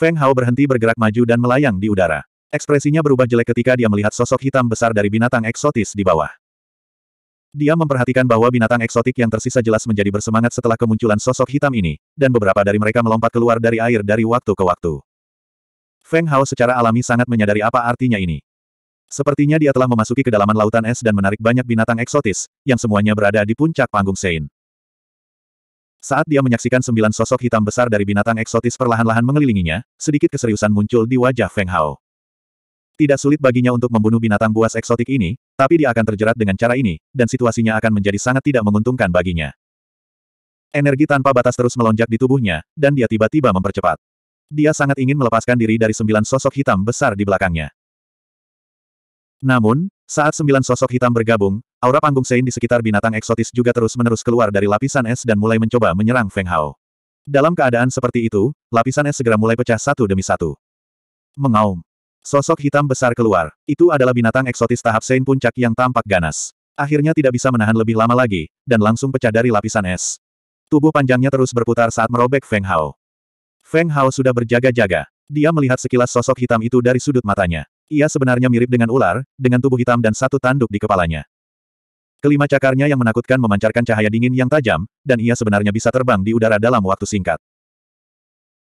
Feng Hao berhenti bergerak maju dan melayang di udara. Ekspresinya berubah jelek ketika dia melihat sosok hitam besar dari binatang eksotis di bawah. Dia memperhatikan bahwa binatang eksotik yang tersisa jelas menjadi bersemangat setelah kemunculan sosok hitam ini, dan beberapa dari mereka melompat keluar dari air dari waktu ke waktu. Feng Hao secara alami sangat menyadari apa artinya ini. Sepertinya dia telah memasuki kedalaman lautan es dan menarik banyak binatang eksotis, yang semuanya berada di puncak panggung Sein. Saat dia menyaksikan sembilan sosok hitam besar dari binatang eksotis perlahan-lahan mengelilinginya, sedikit keseriusan muncul di wajah Feng Hao. Tidak sulit baginya untuk membunuh binatang buas eksotik ini, tapi dia akan terjerat dengan cara ini, dan situasinya akan menjadi sangat tidak menguntungkan baginya. Energi tanpa batas terus melonjak di tubuhnya, dan dia tiba-tiba mempercepat. Dia sangat ingin melepaskan diri dari sembilan sosok hitam besar di belakangnya. Namun, saat sembilan sosok hitam bergabung, Aura panggung Sein di sekitar binatang eksotis juga terus-menerus keluar dari lapisan es dan mulai mencoba menyerang Feng Hao. Dalam keadaan seperti itu, lapisan es segera mulai pecah satu demi satu. Mengaum. Sosok hitam besar keluar. Itu adalah binatang eksotis tahap Sein puncak yang tampak ganas. Akhirnya tidak bisa menahan lebih lama lagi, dan langsung pecah dari lapisan es. Tubuh panjangnya terus berputar saat merobek Feng Hao. Feng Hao sudah berjaga-jaga. Dia melihat sekilas sosok hitam itu dari sudut matanya. Ia sebenarnya mirip dengan ular, dengan tubuh hitam dan satu tanduk di kepalanya. Kelima cakarnya yang menakutkan memancarkan cahaya dingin yang tajam, dan ia sebenarnya bisa terbang di udara dalam waktu singkat.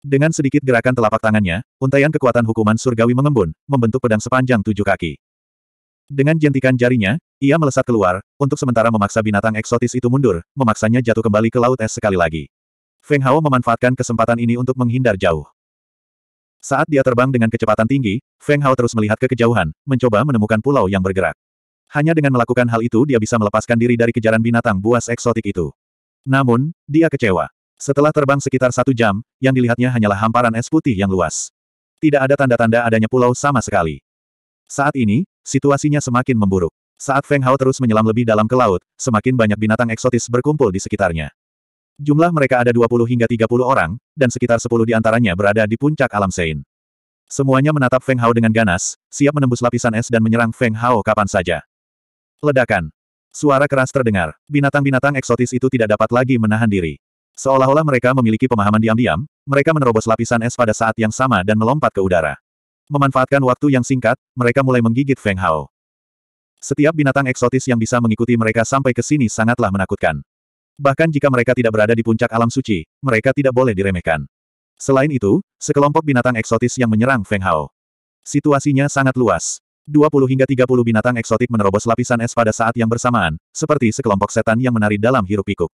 Dengan sedikit gerakan telapak tangannya, untaian kekuatan hukuman surgawi mengembun, membentuk pedang sepanjang tujuh kaki. Dengan jentikan jarinya, ia melesat keluar, untuk sementara memaksa binatang eksotis itu mundur, memaksanya jatuh kembali ke laut es sekali lagi. Feng Hao memanfaatkan kesempatan ini untuk menghindar jauh. Saat dia terbang dengan kecepatan tinggi, Feng Hao terus melihat ke kejauhan, mencoba menemukan pulau yang bergerak. Hanya dengan melakukan hal itu dia bisa melepaskan diri dari kejaran binatang buas eksotik itu. Namun, dia kecewa. Setelah terbang sekitar satu jam, yang dilihatnya hanyalah hamparan es putih yang luas. Tidak ada tanda-tanda adanya pulau sama sekali. Saat ini, situasinya semakin memburuk. Saat Feng Hao terus menyelam lebih dalam ke laut, semakin banyak binatang eksotis berkumpul di sekitarnya. Jumlah mereka ada 20 hingga 30 orang, dan sekitar 10 di antaranya berada di puncak alam Sein. Semuanya menatap Feng Hao dengan ganas, siap menembus lapisan es dan menyerang Feng Hao kapan saja. Ledakan. Suara keras terdengar. Binatang-binatang eksotis itu tidak dapat lagi menahan diri. Seolah-olah mereka memiliki pemahaman diam-diam, mereka menerobos lapisan es pada saat yang sama dan melompat ke udara. Memanfaatkan waktu yang singkat, mereka mulai menggigit Feng Hao. Setiap binatang eksotis yang bisa mengikuti mereka sampai ke sini sangatlah menakutkan. Bahkan jika mereka tidak berada di puncak alam suci, mereka tidak boleh diremehkan. Selain itu, sekelompok binatang eksotis yang menyerang Feng Hao. Situasinya sangat luas. 20 hingga 30 binatang eksotik menerobos lapisan es pada saat yang bersamaan, seperti sekelompok setan yang menari dalam hirup pikuk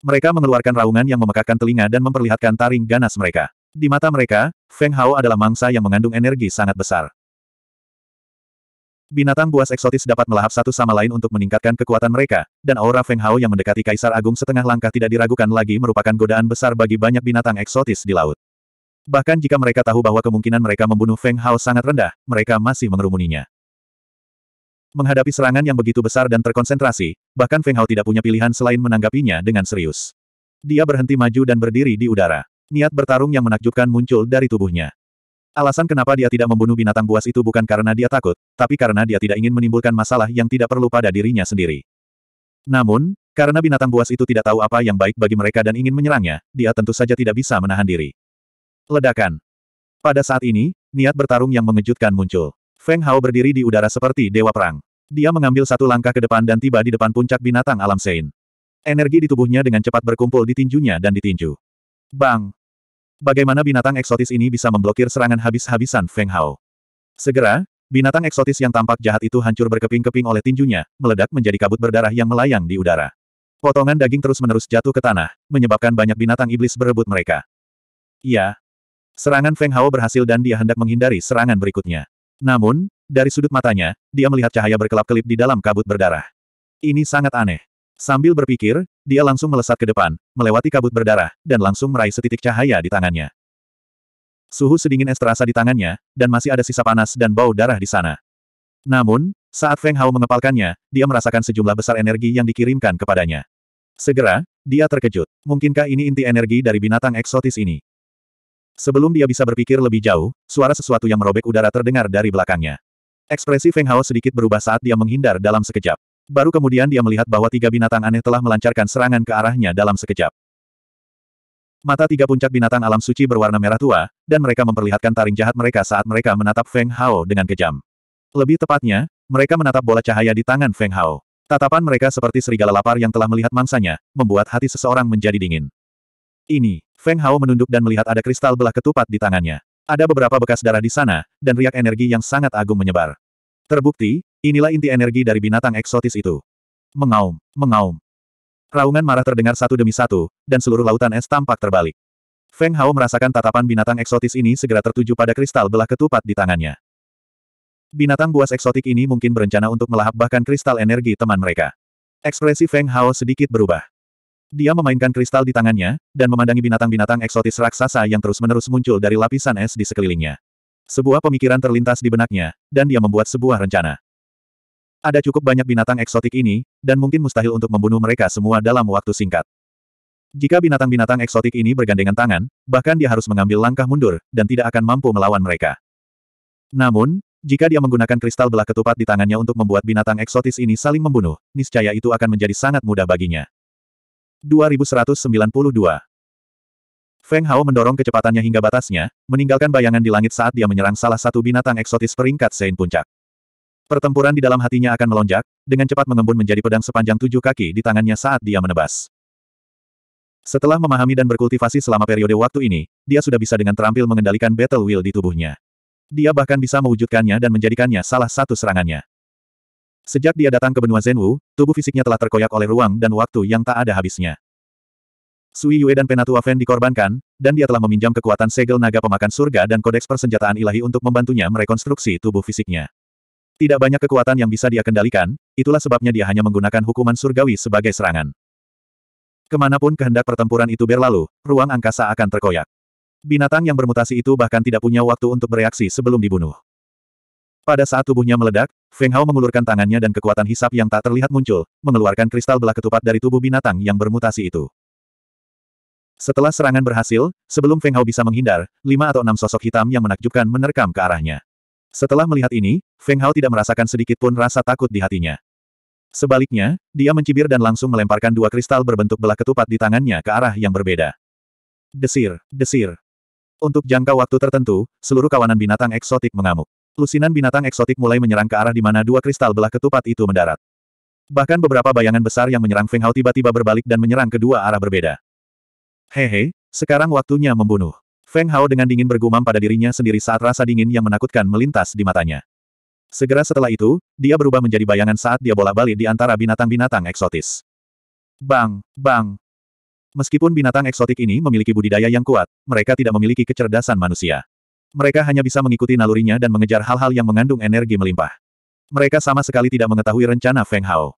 Mereka mengeluarkan raungan yang memekakkan telinga dan memperlihatkan taring ganas mereka. Di mata mereka, Feng Hao adalah mangsa yang mengandung energi sangat besar. Binatang buas eksotis dapat melahap satu sama lain untuk meningkatkan kekuatan mereka, dan aura Feng Hao yang mendekati Kaisar Agung setengah langkah tidak diragukan lagi merupakan godaan besar bagi banyak binatang eksotis di laut. Bahkan jika mereka tahu bahwa kemungkinan mereka membunuh Feng Hao sangat rendah, mereka masih mengerumuninya. Menghadapi serangan yang begitu besar dan terkonsentrasi, bahkan Feng Hao tidak punya pilihan selain menanggapinya dengan serius. Dia berhenti maju dan berdiri di udara. Niat bertarung yang menakjubkan muncul dari tubuhnya. Alasan kenapa dia tidak membunuh binatang buas itu bukan karena dia takut, tapi karena dia tidak ingin menimbulkan masalah yang tidak perlu pada dirinya sendiri. Namun, karena binatang buas itu tidak tahu apa yang baik bagi mereka dan ingin menyerangnya, dia tentu saja tidak bisa menahan diri. Ledakan. Pada saat ini, niat bertarung yang mengejutkan muncul. Feng Hao berdiri di udara seperti dewa perang. Dia mengambil satu langkah ke depan dan tiba di depan puncak binatang alam Sein. Energi di tubuhnya dengan cepat berkumpul di tinjunya dan ditinju. Bang! Bagaimana binatang eksotis ini bisa memblokir serangan habis-habisan Feng Hao? Segera, binatang eksotis yang tampak jahat itu hancur berkeping-keping oleh tinjunya, meledak menjadi kabut berdarah yang melayang di udara. Potongan daging terus-menerus jatuh ke tanah, menyebabkan banyak binatang iblis berebut mereka. Ya. Serangan Feng Hao berhasil dan dia hendak menghindari serangan berikutnya. Namun, dari sudut matanya, dia melihat cahaya berkelap-kelip di dalam kabut berdarah. Ini sangat aneh. Sambil berpikir, dia langsung melesat ke depan, melewati kabut berdarah, dan langsung meraih setitik cahaya di tangannya. Suhu sedingin es terasa di tangannya, dan masih ada sisa panas dan bau darah di sana. Namun, saat Feng Hao mengepalkannya, dia merasakan sejumlah besar energi yang dikirimkan kepadanya. Segera, dia terkejut. Mungkinkah ini inti energi dari binatang eksotis ini? Sebelum dia bisa berpikir lebih jauh, suara sesuatu yang merobek udara terdengar dari belakangnya. Ekspresi Feng Hao sedikit berubah saat dia menghindar dalam sekejap. Baru kemudian dia melihat bahwa tiga binatang aneh telah melancarkan serangan ke arahnya dalam sekejap. Mata tiga puncak binatang alam suci berwarna merah tua, dan mereka memperlihatkan taring jahat mereka saat mereka menatap Feng Hao dengan kejam. Lebih tepatnya, mereka menatap bola cahaya di tangan Feng Hao. Tatapan mereka seperti serigala lapar yang telah melihat mangsanya, membuat hati seseorang menjadi dingin. Ini, Feng Hao menunduk dan melihat ada kristal belah ketupat di tangannya. Ada beberapa bekas darah di sana, dan riak energi yang sangat agung menyebar. Terbukti, inilah inti energi dari binatang eksotis itu. Mengaum, mengaum. Raungan marah terdengar satu demi satu, dan seluruh lautan es tampak terbalik. Feng Hao merasakan tatapan binatang eksotis ini segera tertuju pada kristal belah ketupat di tangannya. Binatang buas eksotik ini mungkin berencana untuk melahap bahkan kristal energi teman mereka. Ekspresi Feng Hao sedikit berubah. Dia memainkan kristal di tangannya, dan memandangi binatang-binatang eksotis raksasa yang terus-menerus muncul dari lapisan es di sekelilingnya. Sebuah pemikiran terlintas di benaknya, dan dia membuat sebuah rencana. Ada cukup banyak binatang eksotik ini, dan mungkin mustahil untuk membunuh mereka semua dalam waktu singkat. Jika binatang-binatang eksotik ini bergandengan tangan, bahkan dia harus mengambil langkah mundur, dan tidak akan mampu melawan mereka. Namun, jika dia menggunakan kristal belah ketupat di tangannya untuk membuat binatang eksotis ini saling membunuh, niscaya itu akan menjadi sangat mudah baginya. 2192. Feng Hao mendorong kecepatannya hingga batasnya, meninggalkan bayangan di langit saat dia menyerang salah satu binatang eksotis peringkat Sein Puncak. Pertempuran di dalam hatinya akan melonjak, dengan cepat mengembun menjadi pedang sepanjang tujuh kaki di tangannya saat dia menebas. Setelah memahami dan berkultivasi selama periode waktu ini, dia sudah bisa dengan terampil mengendalikan battle will di tubuhnya. Dia bahkan bisa mewujudkannya dan menjadikannya salah satu serangannya. Sejak dia datang ke benua Zhenwu, tubuh fisiknya telah terkoyak oleh ruang dan waktu yang tak ada habisnya. Sui Yue dan Penatua Fen dikorbankan, dan dia telah meminjam kekuatan segel naga pemakan surga dan kodeks persenjataan ilahi untuk membantunya merekonstruksi tubuh fisiknya. Tidak banyak kekuatan yang bisa dia kendalikan, itulah sebabnya dia hanya menggunakan hukuman surgawi sebagai serangan. Kemanapun kehendak pertempuran itu berlalu, ruang angkasa akan terkoyak. Binatang yang bermutasi itu bahkan tidak punya waktu untuk bereaksi sebelum dibunuh. Pada saat tubuhnya meledak, Feng Hao mengulurkan tangannya dan kekuatan hisap yang tak terlihat muncul, mengeluarkan kristal belah ketupat dari tubuh binatang yang bermutasi itu. Setelah serangan berhasil, sebelum Feng Hao bisa menghindar, lima atau enam sosok hitam yang menakjubkan menerkam ke arahnya. Setelah melihat ini, Feng Hao tidak merasakan sedikit pun rasa takut di hatinya. Sebaliknya, dia mencibir dan langsung melemparkan dua kristal berbentuk belah ketupat di tangannya ke arah yang berbeda. Desir, desir. Untuk jangka waktu tertentu, seluruh kawanan binatang eksotik mengamuk. Lusinan binatang eksotik mulai menyerang ke arah di mana dua kristal belah ketupat itu mendarat. Bahkan beberapa bayangan besar yang menyerang Feng Hao tiba-tiba berbalik dan menyerang kedua arah berbeda. Hehe, sekarang waktunya membunuh. Feng Hao dengan dingin bergumam pada dirinya sendiri saat rasa dingin yang menakutkan melintas di matanya. Segera setelah itu, dia berubah menjadi bayangan saat dia bolak-balik di antara binatang-binatang eksotis. Bang, bang. Meskipun binatang eksotik ini memiliki budidaya yang kuat, mereka tidak memiliki kecerdasan manusia. Mereka hanya bisa mengikuti nalurinya dan mengejar hal-hal yang mengandung energi melimpah. Mereka sama sekali tidak mengetahui rencana Feng Hao.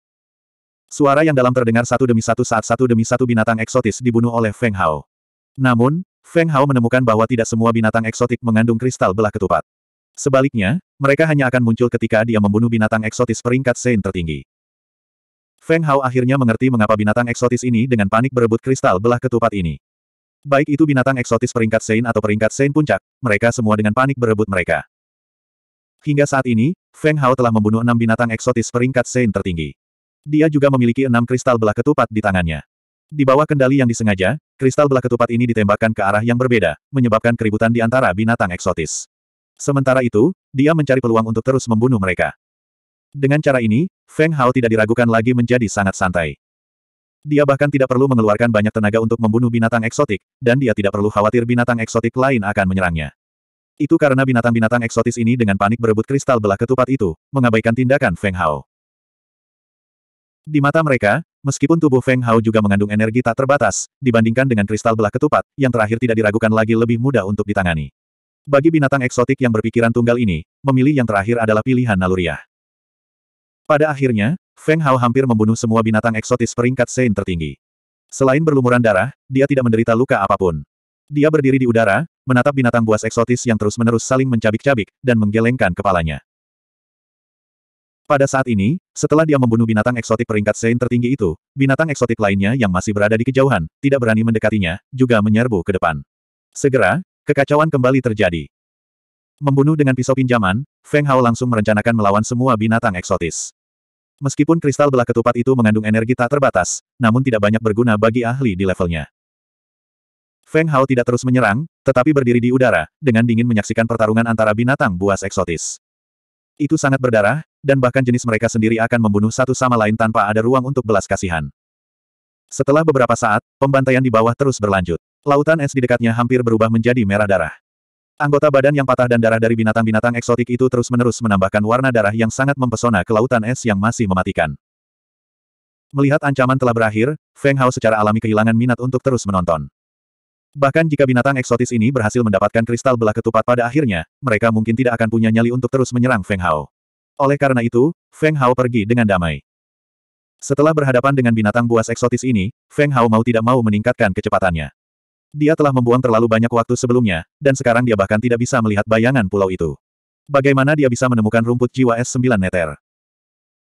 Suara yang dalam terdengar satu demi satu saat satu demi satu binatang eksotis dibunuh oleh Feng Hao. Namun, Feng Hao menemukan bahwa tidak semua binatang eksotik mengandung kristal belah ketupat. Sebaliknya, mereka hanya akan muncul ketika dia membunuh binatang eksotis peringkat Sein tertinggi. Feng Hao akhirnya mengerti mengapa binatang eksotis ini dengan panik berebut kristal belah ketupat ini. Baik itu binatang eksotis peringkat Sein atau peringkat Sein puncak, mereka semua dengan panik berebut mereka. Hingga saat ini, Feng Hao telah membunuh enam binatang eksotis peringkat Sein tertinggi. Dia juga memiliki enam kristal belah ketupat di tangannya. Di bawah kendali yang disengaja, kristal belah ketupat ini ditembakkan ke arah yang berbeda, menyebabkan keributan di antara binatang eksotis. Sementara itu, dia mencari peluang untuk terus membunuh mereka. Dengan cara ini, Feng Hao tidak diragukan lagi menjadi sangat santai. Dia bahkan tidak perlu mengeluarkan banyak tenaga untuk membunuh binatang eksotik, dan dia tidak perlu khawatir binatang eksotik lain akan menyerangnya. Itu karena binatang-binatang eksotis ini dengan panik berebut kristal belah ketupat itu, mengabaikan tindakan Feng Hao. Di mata mereka, meskipun tubuh Feng Hao juga mengandung energi tak terbatas, dibandingkan dengan kristal belah ketupat, yang terakhir tidak diragukan lagi lebih mudah untuk ditangani. Bagi binatang eksotik yang berpikiran tunggal ini, memilih yang terakhir adalah pilihan naluriah. Pada akhirnya, Feng Hao hampir membunuh semua binatang eksotis peringkat Sein tertinggi. Selain berlumuran darah, dia tidak menderita luka apapun. Dia berdiri di udara, menatap binatang buas eksotis yang terus-menerus saling mencabik-cabik, dan menggelengkan kepalanya. Pada saat ini, setelah dia membunuh binatang eksotik peringkat Sein tertinggi itu, binatang eksotik lainnya yang masih berada di kejauhan, tidak berani mendekatinya, juga menyerbu ke depan. Segera, kekacauan kembali terjadi. Membunuh dengan pisau pinjaman, Feng Hao langsung merencanakan melawan semua binatang eksotis. Meskipun kristal belah ketupat itu mengandung energi tak terbatas, namun tidak banyak berguna bagi ahli di levelnya. Feng Hao tidak terus menyerang, tetapi berdiri di udara, dengan dingin menyaksikan pertarungan antara binatang buas eksotis. Itu sangat berdarah, dan bahkan jenis mereka sendiri akan membunuh satu sama lain tanpa ada ruang untuk belas kasihan. Setelah beberapa saat, pembantaian di bawah terus berlanjut. Lautan es di dekatnya hampir berubah menjadi merah darah. Anggota badan yang patah dan darah dari binatang-binatang eksotik itu terus-menerus menambahkan warna darah yang sangat mempesona ke lautan es yang masih mematikan. Melihat ancaman telah berakhir, Feng Hao secara alami kehilangan minat untuk terus menonton. Bahkan jika binatang eksotis ini berhasil mendapatkan kristal belah ketupat pada akhirnya, mereka mungkin tidak akan punya nyali untuk terus menyerang Feng Hao. Oleh karena itu, Feng Hao pergi dengan damai. Setelah berhadapan dengan binatang buas eksotis ini, Feng Hao mau tidak mau meningkatkan kecepatannya. Dia telah membuang terlalu banyak waktu sebelumnya, dan sekarang dia bahkan tidak bisa melihat bayangan pulau itu. Bagaimana dia bisa menemukan rumput jiwa S9 Neter?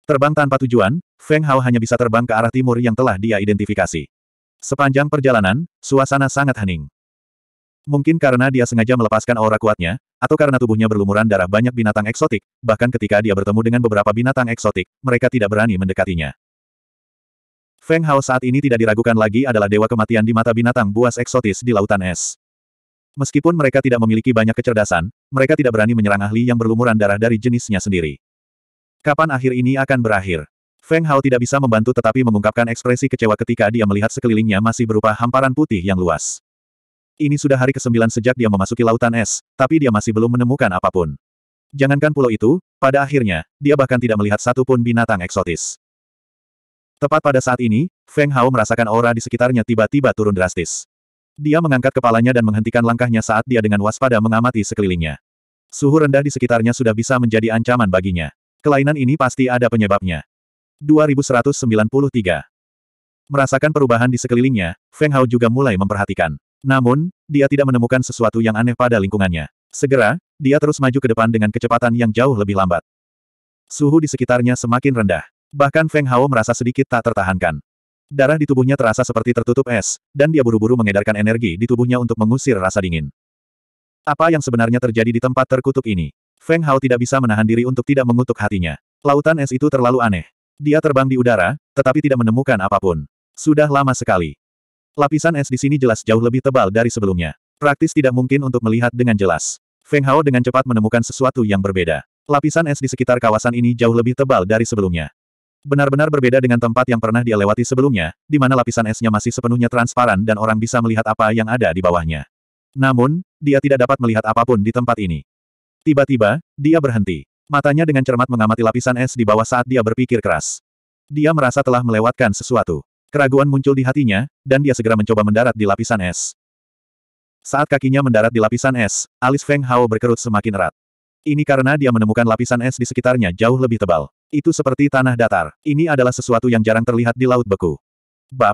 Terbang tanpa tujuan, Feng Hao hanya bisa terbang ke arah timur yang telah dia identifikasi. Sepanjang perjalanan, suasana sangat hening. Mungkin karena dia sengaja melepaskan aura kuatnya, atau karena tubuhnya berlumuran darah banyak binatang eksotik, bahkan ketika dia bertemu dengan beberapa binatang eksotik, mereka tidak berani mendekatinya. Feng Hao saat ini tidak diragukan lagi adalah dewa kematian di mata binatang buas eksotis di lautan es. Meskipun mereka tidak memiliki banyak kecerdasan, mereka tidak berani menyerang ahli yang berlumuran darah dari jenisnya sendiri. Kapan akhir ini akan berakhir? Feng Hao tidak bisa membantu tetapi mengungkapkan ekspresi kecewa ketika dia melihat sekelilingnya masih berupa hamparan putih yang luas. Ini sudah hari ke-9 sejak dia memasuki lautan es, tapi dia masih belum menemukan apapun. Jangankan pulau itu, pada akhirnya, dia bahkan tidak melihat satupun binatang eksotis. Tepat pada saat ini, Feng Hao merasakan aura di sekitarnya tiba-tiba turun drastis. Dia mengangkat kepalanya dan menghentikan langkahnya saat dia dengan waspada mengamati sekelilingnya. Suhu rendah di sekitarnya sudah bisa menjadi ancaman baginya. Kelainan ini pasti ada penyebabnya. 2193 Merasakan perubahan di sekelilingnya, Feng Hao juga mulai memperhatikan. Namun, dia tidak menemukan sesuatu yang aneh pada lingkungannya. Segera, dia terus maju ke depan dengan kecepatan yang jauh lebih lambat. Suhu di sekitarnya semakin rendah. Bahkan Feng Hao merasa sedikit tak tertahankan. Darah di tubuhnya terasa seperti tertutup es, dan dia buru-buru mengedarkan energi di tubuhnya untuk mengusir rasa dingin. Apa yang sebenarnya terjadi di tempat terkutuk ini? Feng Hao tidak bisa menahan diri untuk tidak mengutuk hatinya. Lautan es itu terlalu aneh. Dia terbang di udara, tetapi tidak menemukan apapun. Sudah lama sekali. Lapisan es di sini jelas jauh lebih tebal dari sebelumnya. Praktis tidak mungkin untuk melihat dengan jelas. Feng Hao dengan cepat menemukan sesuatu yang berbeda. Lapisan es di sekitar kawasan ini jauh lebih tebal dari sebelumnya. Benar-benar berbeda dengan tempat yang pernah dia lewati sebelumnya, di mana lapisan esnya masih sepenuhnya transparan dan orang bisa melihat apa yang ada di bawahnya. Namun, dia tidak dapat melihat apapun di tempat ini. Tiba-tiba, dia berhenti. Matanya dengan cermat mengamati lapisan es di bawah saat dia berpikir keras. Dia merasa telah melewatkan sesuatu. Keraguan muncul di hatinya, dan dia segera mencoba mendarat di lapisan es. Saat kakinya mendarat di lapisan es, alis Feng Hao berkerut semakin erat. Ini karena dia menemukan lapisan es di sekitarnya jauh lebih tebal. Itu seperti tanah datar. Ini adalah sesuatu yang jarang terlihat di laut beku. Bab.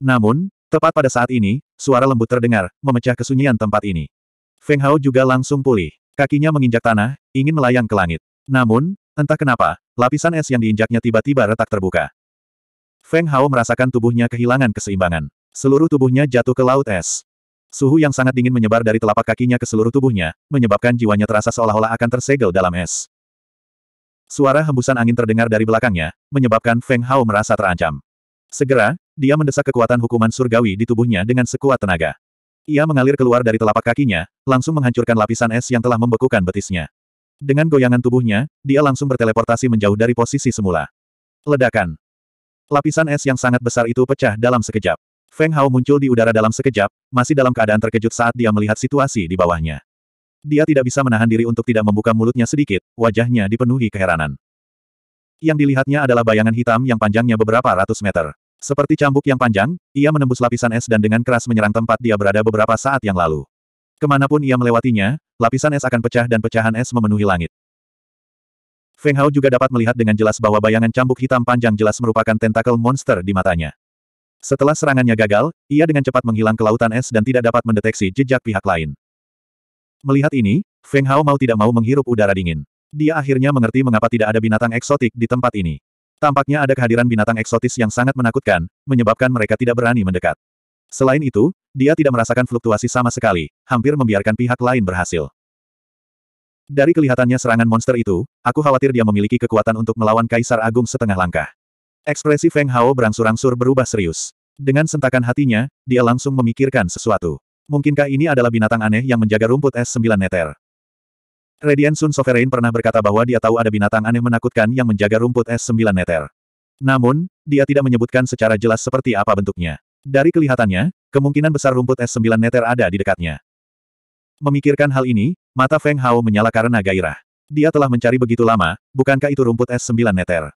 Namun, tepat pada saat ini, suara lembut terdengar, memecah kesunyian tempat ini. Feng Hao juga langsung pulih. Kakinya menginjak tanah, ingin melayang ke langit. Namun, entah kenapa, lapisan es yang diinjaknya tiba-tiba retak terbuka. Feng Hao merasakan tubuhnya kehilangan keseimbangan. Seluruh tubuhnya jatuh ke laut es. Suhu yang sangat dingin menyebar dari telapak kakinya ke seluruh tubuhnya, menyebabkan jiwanya terasa seolah-olah akan tersegel dalam es. Suara hembusan angin terdengar dari belakangnya, menyebabkan Feng Hao merasa terancam. Segera, dia mendesak kekuatan hukuman surgawi di tubuhnya dengan sekuat tenaga. Ia mengalir keluar dari telapak kakinya, langsung menghancurkan lapisan es yang telah membekukan betisnya. Dengan goyangan tubuhnya, dia langsung berteleportasi menjauh dari posisi semula. Ledakan. Lapisan es yang sangat besar itu pecah dalam sekejap. Feng Hao muncul di udara dalam sekejap, masih dalam keadaan terkejut saat dia melihat situasi di bawahnya. Dia tidak bisa menahan diri untuk tidak membuka mulutnya sedikit, wajahnya dipenuhi keheranan. Yang dilihatnya adalah bayangan hitam yang panjangnya beberapa ratus meter. Seperti cambuk yang panjang, ia menembus lapisan es dan dengan keras menyerang tempat dia berada beberapa saat yang lalu. Kemanapun ia melewatinya, lapisan es akan pecah dan pecahan es memenuhi langit. Feng Hao juga dapat melihat dengan jelas bahwa bayangan cambuk hitam panjang jelas merupakan tentakel monster di matanya. Setelah serangannya gagal, ia dengan cepat menghilang ke lautan es dan tidak dapat mendeteksi jejak pihak lain. Melihat ini, Feng Hao mau tidak mau menghirup udara dingin. Dia akhirnya mengerti mengapa tidak ada binatang eksotik di tempat ini. Tampaknya ada kehadiran binatang eksotis yang sangat menakutkan, menyebabkan mereka tidak berani mendekat. Selain itu, dia tidak merasakan fluktuasi sama sekali, hampir membiarkan pihak lain berhasil. Dari kelihatannya serangan monster itu, aku khawatir dia memiliki kekuatan untuk melawan Kaisar Agung setengah langkah. Ekspresi Feng Hao berangsur-angsur berubah serius. Dengan sentakan hatinya, dia langsung memikirkan sesuatu. Mungkinkah ini adalah binatang aneh yang menjaga rumput es sembilan meter? Radiant Sun Sovereign pernah berkata bahwa dia tahu ada binatang aneh menakutkan yang menjaga rumput es sembilan meter. Namun, dia tidak menyebutkan secara jelas seperti apa bentuknya. Dari kelihatannya, kemungkinan besar rumput es sembilan meter ada di dekatnya. Memikirkan hal ini, mata Feng Hao menyala karena gairah. Dia telah mencari begitu lama, bukankah itu rumput es sembilan meter?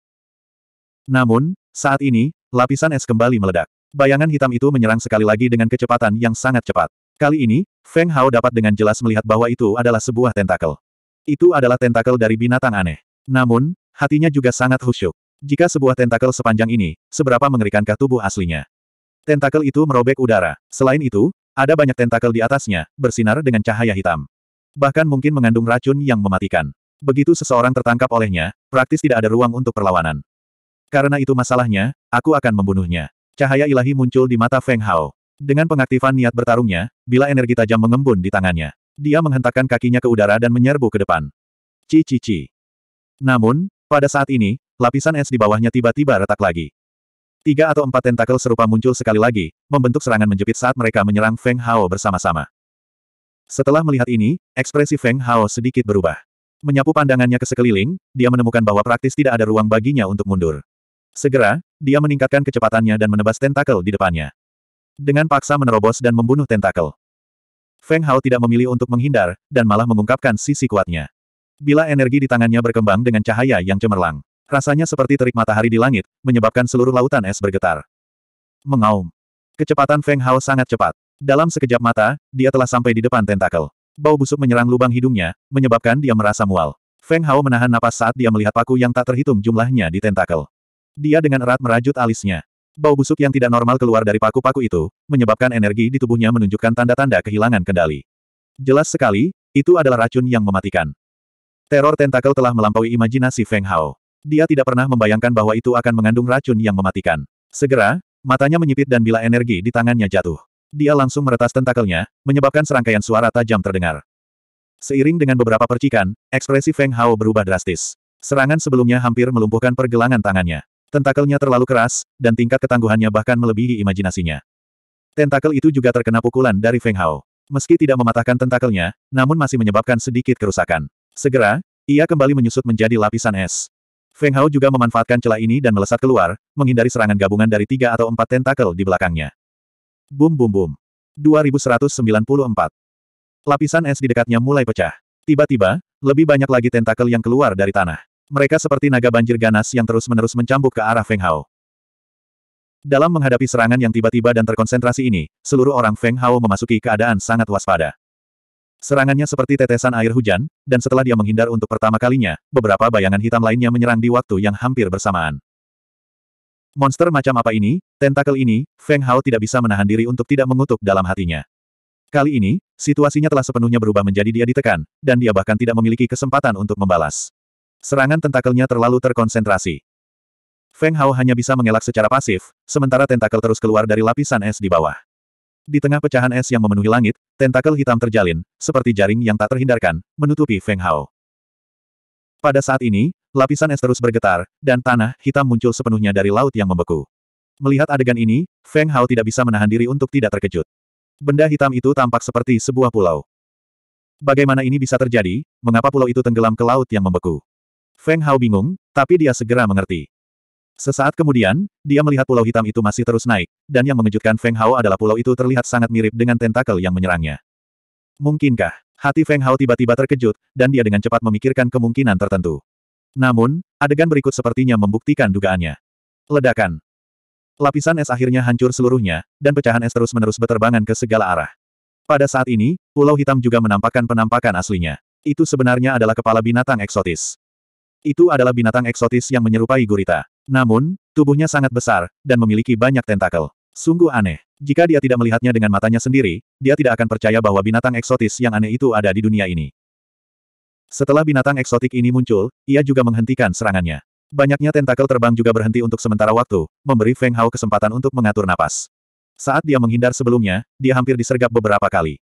Namun, saat ini, lapisan es kembali meledak. Bayangan hitam itu menyerang sekali lagi dengan kecepatan yang sangat cepat. Kali ini, Feng Hao dapat dengan jelas melihat bahwa itu adalah sebuah tentakel. Itu adalah tentakel dari binatang aneh. Namun, hatinya juga sangat khusyuk. Jika sebuah tentakel sepanjang ini, seberapa mengerikankah tubuh aslinya? Tentakel itu merobek udara. Selain itu, ada banyak tentakel di atasnya, bersinar dengan cahaya hitam. Bahkan mungkin mengandung racun yang mematikan. Begitu seseorang tertangkap olehnya, praktis tidak ada ruang untuk perlawanan. Karena itu masalahnya, aku akan membunuhnya. Cahaya ilahi muncul di mata Feng Hao. Dengan pengaktifan niat bertarungnya, bila energi tajam mengembun di tangannya, dia menghentakkan kakinya ke udara dan menyerbu ke depan. Cici-ci. Namun, pada saat ini, lapisan es di bawahnya tiba-tiba retak lagi. Tiga atau empat tentakel serupa muncul sekali lagi, membentuk serangan menjepit saat mereka menyerang Feng Hao bersama-sama. Setelah melihat ini, ekspresi Feng Hao sedikit berubah. Menyapu pandangannya ke sekeliling, dia menemukan bahwa praktis tidak ada ruang baginya untuk mundur. Segera, dia meningkatkan kecepatannya dan menebas tentakel di depannya dengan paksa menerobos dan membunuh tentakel. Feng Hao tidak memilih untuk menghindar, dan malah mengungkapkan sisi kuatnya. Bila energi di tangannya berkembang dengan cahaya yang cemerlang, rasanya seperti terik matahari di langit, menyebabkan seluruh lautan es bergetar. Mengaum. Kecepatan Feng Hao sangat cepat. Dalam sekejap mata, dia telah sampai di depan tentakel. Bau busuk menyerang lubang hidungnya, menyebabkan dia merasa mual. Feng Hao menahan napas saat dia melihat paku yang tak terhitung jumlahnya di tentakel. Dia dengan erat merajut alisnya. Bau busuk yang tidak normal keluar dari paku-paku itu, menyebabkan energi di tubuhnya menunjukkan tanda-tanda kehilangan kendali. Jelas sekali, itu adalah racun yang mematikan. Teror tentakel telah melampaui imajinasi Feng Hao. Dia tidak pernah membayangkan bahwa itu akan mengandung racun yang mematikan. Segera, matanya menyipit dan bila energi di tangannya jatuh. Dia langsung meretas tentakelnya, menyebabkan serangkaian suara tajam terdengar. Seiring dengan beberapa percikan, ekspresi Feng Hao berubah drastis. Serangan sebelumnya hampir melumpuhkan pergelangan tangannya. Tentakelnya terlalu keras, dan tingkat ketangguhannya bahkan melebihi imajinasinya. Tentakel itu juga terkena pukulan dari Feng Hao. Meski tidak mematahkan tentakelnya, namun masih menyebabkan sedikit kerusakan. Segera, ia kembali menyusut menjadi lapisan es. Feng Hao juga memanfaatkan celah ini dan melesat keluar, menghindari serangan gabungan dari tiga atau empat tentakel di belakangnya. Bum bum bum. 2194. Lapisan es di dekatnya mulai pecah. Tiba-tiba, lebih banyak lagi tentakel yang keluar dari tanah. Mereka seperti naga banjir ganas yang terus-menerus mencambuk ke arah Feng Hao. Dalam menghadapi serangan yang tiba-tiba dan terkonsentrasi ini, seluruh orang Feng Hao memasuki keadaan sangat waspada. Serangannya seperti tetesan air hujan, dan setelah dia menghindar untuk pertama kalinya, beberapa bayangan hitam lainnya menyerang di waktu yang hampir bersamaan. Monster macam apa ini, tentakel ini, Feng Hao tidak bisa menahan diri untuk tidak mengutuk dalam hatinya. Kali ini, situasinya telah sepenuhnya berubah menjadi dia ditekan, dan dia bahkan tidak memiliki kesempatan untuk membalas. Serangan tentakelnya terlalu terkonsentrasi. Feng Hao hanya bisa mengelak secara pasif, sementara tentakel terus keluar dari lapisan es di bawah. Di tengah pecahan es yang memenuhi langit, tentakel hitam terjalin, seperti jaring yang tak terhindarkan, menutupi Feng Hao. Pada saat ini, lapisan es terus bergetar, dan tanah hitam muncul sepenuhnya dari laut yang membeku. Melihat adegan ini, Feng Hao tidak bisa menahan diri untuk tidak terkejut. Benda hitam itu tampak seperti sebuah pulau. Bagaimana ini bisa terjadi, mengapa pulau itu tenggelam ke laut yang membeku? Feng Hao bingung, tapi dia segera mengerti. Sesaat kemudian, dia melihat pulau hitam itu masih terus naik, dan yang mengejutkan Feng Hao adalah pulau itu terlihat sangat mirip dengan tentakel yang menyerangnya. Mungkinkah? Hati Feng Hao tiba-tiba terkejut, dan dia dengan cepat memikirkan kemungkinan tertentu. Namun, adegan berikut sepertinya membuktikan dugaannya. Ledakan. Lapisan es akhirnya hancur seluruhnya, dan pecahan es terus-menerus berterbangan ke segala arah. Pada saat ini, Pulau Hitam juga menampakkan penampakan aslinya. Itu sebenarnya adalah kepala binatang eksotis. Itu adalah binatang eksotis yang menyerupai gurita. Namun, tubuhnya sangat besar, dan memiliki banyak tentakel. Sungguh aneh. Jika dia tidak melihatnya dengan matanya sendiri, dia tidak akan percaya bahwa binatang eksotis yang aneh itu ada di dunia ini. Setelah binatang eksotik ini muncul, ia juga menghentikan serangannya. Banyaknya tentakel terbang juga berhenti untuk sementara waktu, memberi Feng Hao kesempatan untuk mengatur napas. Saat dia menghindar sebelumnya, dia hampir disergap beberapa kali.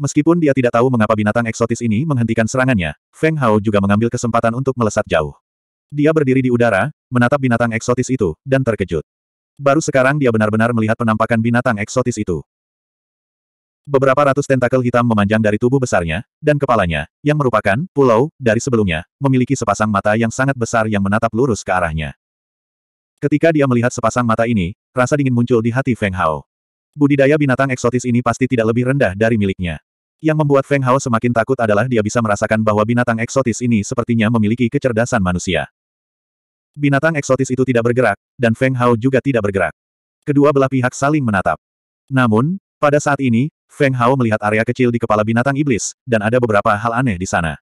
Meskipun dia tidak tahu mengapa binatang eksotis ini menghentikan serangannya, Feng Hao juga mengambil kesempatan untuk melesat jauh. Dia berdiri di udara, menatap binatang eksotis itu, dan terkejut. Baru sekarang dia benar-benar melihat penampakan binatang eksotis itu. Beberapa ratus tentakel hitam memanjang dari tubuh besarnya, dan kepalanya, yang merupakan pulau dari sebelumnya, memiliki sepasang mata yang sangat besar yang menatap lurus ke arahnya. Ketika dia melihat sepasang mata ini, rasa dingin muncul di hati Feng Hao. Budidaya binatang eksotis ini pasti tidak lebih rendah dari miliknya. Yang membuat Feng Hao semakin takut adalah dia bisa merasakan bahwa binatang eksotis ini sepertinya memiliki kecerdasan manusia. Binatang eksotis itu tidak bergerak, dan Feng Hao juga tidak bergerak. Kedua belah pihak saling menatap. Namun, pada saat ini, Feng Hao melihat area kecil di kepala binatang iblis, dan ada beberapa hal aneh di sana.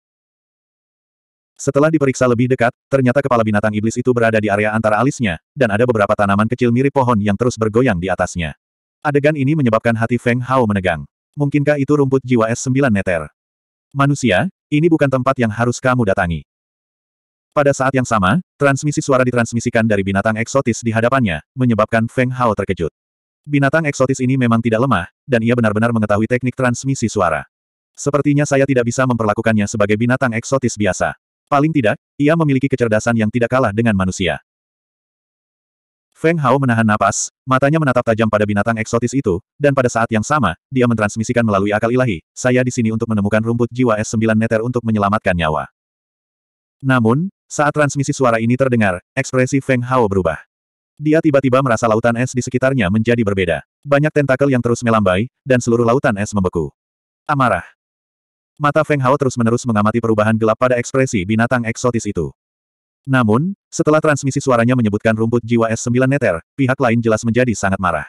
Setelah diperiksa lebih dekat, ternyata kepala binatang iblis itu berada di area antara alisnya, dan ada beberapa tanaman kecil mirip pohon yang terus bergoyang di atasnya. Adegan ini menyebabkan hati Feng Hao menegang mungkinkah itu rumput jiwa S9 Neter? Manusia, ini bukan tempat yang harus kamu datangi. Pada saat yang sama, transmisi suara ditransmisikan dari binatang eksotis di hadapannya, menyebabkan Feng Hao terkejut. Binatang eksotis ini memang tidak lemah, dan ia benar-benar mengetahui teknik transmisi suara. Sepertinya saya tidak bisa memperlakukannya sebagai binatang eksotis biasa. Paling tidak, ia memiliki kecerdasan yang tidak kalah dengan manusia. Feng Hao menahan napas, matanya menatap tajam pada binatang eksotis itu, dan pada saat yang sama, dia mentransmisikan melalui akal ilahi, saya di sini untuk menemukan rumput jiwa S9 Neter untuk menyelamatkan nyawa. Namun, saat transmisi suara ini terdengar, ekspresi Feng Hao berubah. Dia tiba-tiba merasa lautan es di sekitarnya menjadi berbeda. Banyak tentakel yang terus melambai, dan seluruh lautan es membeku. Amarah. Mata Feng Hao terus-menerus mengamati perubahan gelap pada ekspresi binatang eksotis itu. Namun, setelah transmisi suaranya menyebutkan rumput jiwa S9 neter, pihak lain jelas menjadi sangat marah.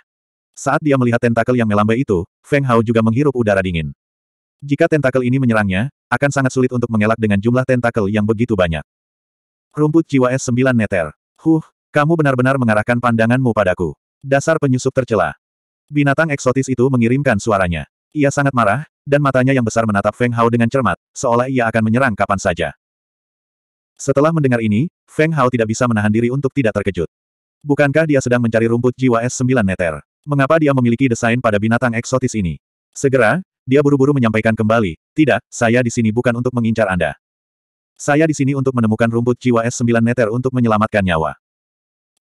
Saat dia melihat tentakel yang melambai itu, Feng Hao juga menghirup udara dingin. Jika tentakel ini menyerangnya, akan sangat sulit untuk mengelak dengan jumlah tentakel yang begitu banyak. Rumput jiwa S9 neter. Huh, kamu benar-benar mengarahkan pandanganmu padaku. Dasar penyusup tercela. Binatang eksotis itu mengirimkan suaranya. Ia sangat marah, dan matanya yang besar menatap Feng Hao dengan cermat, seolah ia akan menyerang kapan saja. Setelah mendengar ini, Feng Hao tidak bisa menahan diri untuk tidak terkejut. Bukankah dia sedang mencari rumput jiwa S9 Neter? Mengapa dia memiliki desain pada binatang eksotis ini? Segera, dia buru-buru menyampaikan kembali, tidak, saya di sini bukan untuk mengincar Anda. Saya di sini untuk menemukan rumput jiwa S9 Neter untuk menyelamatkan nyawa.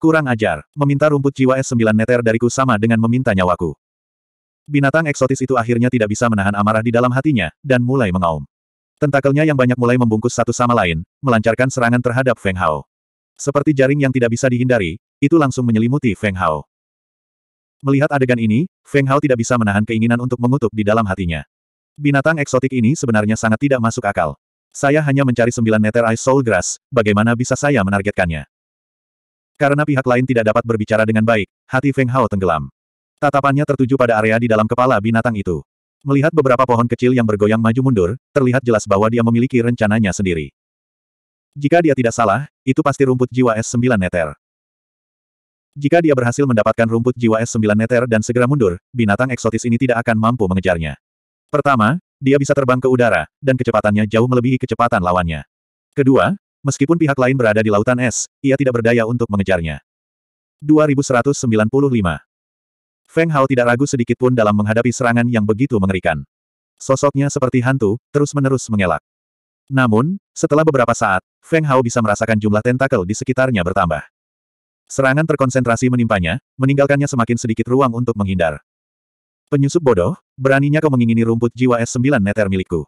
Kurang ajar, meminta rumput jiwa S9 Neter dariku sama dengan meminta nyawaku. Binatang eksotis itu akhirnya tidak bisa menahan amarah di dalam hatinya, dan mulai mengaum. Tentakelnya yang banyak mulai membungkus satu sama lain, melancarkan serangan terhadap Feng Hao. Seperti jaring yang tidak bisa dihindari, itu langsung menyelimuti Feng Hao. Melihat adegan ini, Feng Hao tidak bisa menahan keinginan untuk mengutuk di dalam hatinya. Binatang eksotik ini sebenarnya sangat tidak masuk akal. Saya hanya mencari sembilan meter ice soul grass, bagaimana bisa saya menargetkannya? Karena pihak lain tidak dapat berbicara dengan baik, hati Feng Hao tenggelam. Tatapannya tertuju pada area di dalam kepala binatang itu. Melihat beberapa pohon kecil yang bergoyang maju mundur, terlihat jelas bahwa dia memiliki rencananya sendiri. Jika dia tidak salah, itu pasti rumput jiwa S9 Neter. Jika dia berhasil mendapatkan rumput jiwa S9 Neter dan segera mundur, binatang eksotis ini tidak akan mampu mengejarnya. Pertama, dia bisa terbang ke udara, dan kecepatannya jauh melebihi kecepatan lawannya. Kedua, meskipun pihak lain berada di lautan es, ia tidak berdaya untuk mengejarnya. 2195 Feng Hao tidak ragu sedikit pun dalam menghadapi serangan yang begitu mengerikan. Sosoknya seperti hantu, terus-menerus mengelak. Namun, setelah beberapa saat, Feng Hao bisa merasakan jumlah tentakel di sekitarnya bertambah. Serangan terkonsentrasi menimpanya, meninggalkannya semakin sedikit ruang untuk menghindar. Penyusup bodoh, beraninya kau mengingini rumput jiwa S9 neter milikku.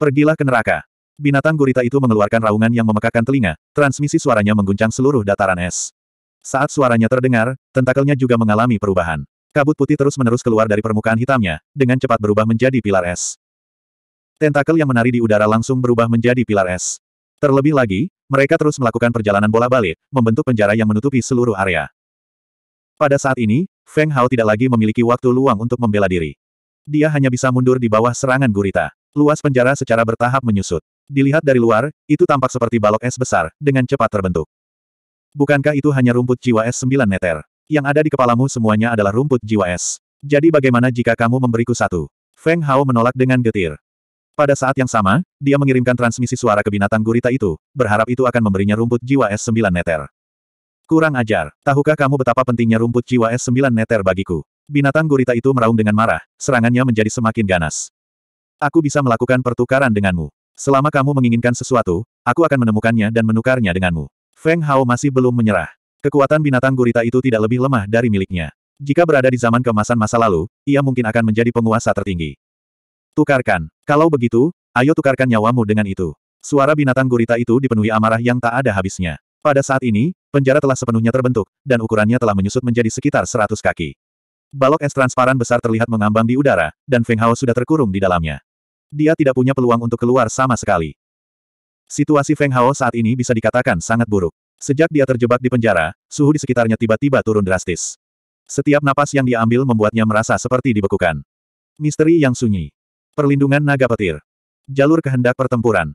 Pergilah ke neraka. Binatang gurita itu mengeluarkan raungan yang memekakan telinga, transmisi suaranya mengguncang seluruh dataran es. Saat suaranya terdengar, tentakelnya juga mengalami perubahan. Kabut putih terus-menerus keluar dari permukaan hitamnya, dengan cepat berubah menjadi pilar es. Tentakel yang menari di udara langsung berubah menjadi pilar es. Terlebih lagi, mereka terus melakukan perjalanan bola balik, membentuk penjara yang menutupi seluruh area. Pada saat ini, Feng Hao tidak lagi memiliki waktu luang untuk membela diri. Dia hanya bisa mundur di bawah serangan gurita. Luas penjara secara bertahap menyusut. Dilihat dari luar, itu tampak seperti balok es besar, dengan cepat terbentuk. Bukankah itu hanya rumput jiwa es sembilan meter? Yang ada di kepalamu semuanya adalah rumput jiwa es. Jadi bagaimana jika kamu memberiku satu? Feng Hao menolak dengan getir. Pada saat yang sama, dia mengirimkan transmisi suara ke binatang gurita itu, berharap itu akan memberinya rumput jiwa es 9 neter. Kurang ajar, tahukah kamu betapa pentingnya rumput jiwa es 9 neter bagiku? Binatang gurita itu meraung dengan marah, serangannya menjadi semakin ganas. Aku bisa melakukan pertukaran denganmu. Selama kamu menginginkan sesuatu, aku akan menemukannya dan menukarnya denganmu. Feng Hao masih belum menyerah. Kekuatan binatang gurita itu tidak lebih lemah dari miliknya. Jika berada di zaman kemasan masa lalu, ia mungkin akan menjadi penguasa tertinggi. Tukarkan. Kalau begitu, ayo tukarkan nyawamu dengan itu. Suara binatang gurita itu dipenuhi amarah yang tak ada habisnya. Pada saat ini, penjara telah sepenuhnya terbentuk, dan ukurannya telah menyusut menjadi sekitar 100 kaki. Balok es transparan besar terlihat mengambang di udara, dan Feng Hao sudah terkurung di dalamnya. Dia tidak punya peluang untuk keluar sama sekali. Situasi Feng Hao saat ini bisa dikatakan sangat buruk. Sejak dia terjebak di penjara, suhu di sekitarnya tiba-tiba turun drastis. Setiap napas yang dia ambil membuatnya merasa seperti dibekukan. Misteri yang sunyi. Perlindungan naga petir. Jalur kehendak pertempuran.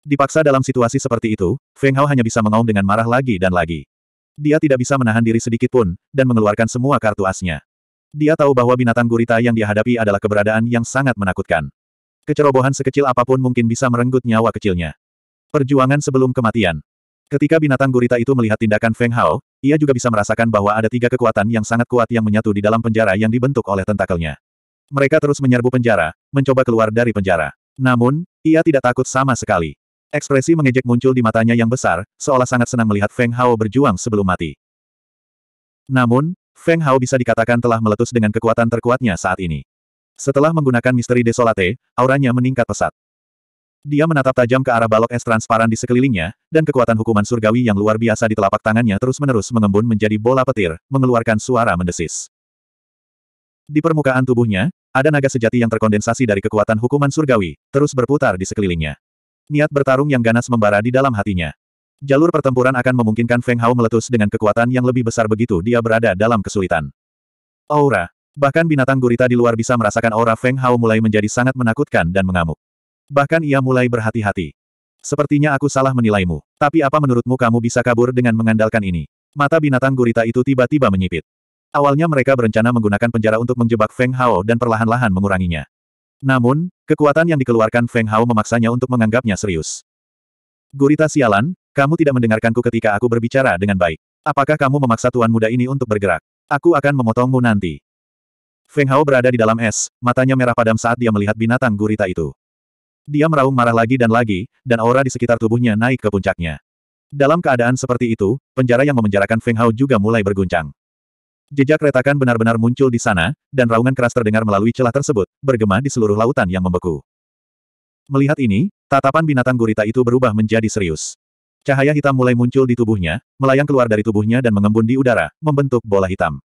Dipaksa dalam situasi seperti itu, Feng Hao hanya bisa mengaum dengan marah lagi dan lagi. Dia tidak bisa menahan diri sedikit pun, dan mengeluarkan semua kartu asnya. Dia tahu bahwa binatang gurita yang dihadapi adalah keberadaan yang sangat menakutkan. Kecerobohan sekecil apapun mungkin bisa merenggut nyawa kecilnya. Perjuangan sebelum kematian. Ketika binatang gurita itu melihat tindakan Feng Hao, ia juga bisa merasakan bahwa ada tiga kekuatan yang sangat kuat yang menyatu di dalam penjara yang dibentuk oleh tentakelnya. Mereka terus menyerbu penjara, mencoba keluar dari penjara. Namun, ia tidak takut sama sekali. Ekspresi mengejek muncul di matanya yang besar, seolah sangat senang melihat Feng Hao berjuang sebelum mati. Namun, Feng Hao bisa dikatakan telah meletus dengan kekuatan terkuatnya saat ini. Setelah menggunakan misteri desolate, auranya meningkat pesat. Dia menatap tajam ke arah balok es transparan di sekelilingnya, dan kekuatan hukuman surgawi yang luar biasa di telapak tangannya terus-menerus mengembun menjadi bola petir, mengeluarkan suara mendesis. Di permukaan tubuhnya, ada naga sejati yang terkondensasi dari kekuatan hukuman surgawi, terus berputar di sekelilingnya. Niat bertarung yang ganas membara di dalam hatinya. Jalur pertempuran akan memungkinkan Feng Hao meletus dengan kekuatan yang lebih besar begitu dia berada dalam kesulitan. Aura. Bahkan binatang gurita di luar bisa merasakan aura Feng Hao mulai menjadi sangat menakutkan dan mengamuk. Bahkan ia mulai berhati-hati. Sepertinya aku salah menilaimu. Tapi apa menurutmu kamu bisa kabur dengan mengandalkan ini? Mata binatang gurita itu tiba-tiba menyipit. Awalnya mereka berencana menggunakan penjara untuk menjebak Feng Hao dan perlahan-lahan menguranginya. Namun, kekuatan yang dikeluarkan Feng Hao memaksanya untuk menganggapnya serius. Gurita sialan, kamu tidak mendengarkanku ketika aku berbicara dengan baik. Apakah kamu memaksa tuan muda ini untuk bergerak? Aku akan memotongmu nanti. Feng Hao berada di dalam es, matanya merah padam saat dia melihat binatang gurita itu. Dia meraung marah lagi dan lagi, dan aura di sekitar tubuhnya naik ke puncaknya. Dalam keadaan seperti itu, penjara yang memenjarakan Feng Hao juga mulai berguncang. Jejak retakan benar-benar muncul di sana, dan raungan keras terdengar melalui celah tersebut, bergema di seluruh lautan yang membeku. Melihat ini, tatapan binatang gurita itu berubah menjadi serius. Cahaya hitam mulai muncul di tubuhnya, melayang keluar dari tubuhnya dan mengembun di udara, membentuk bola hitam.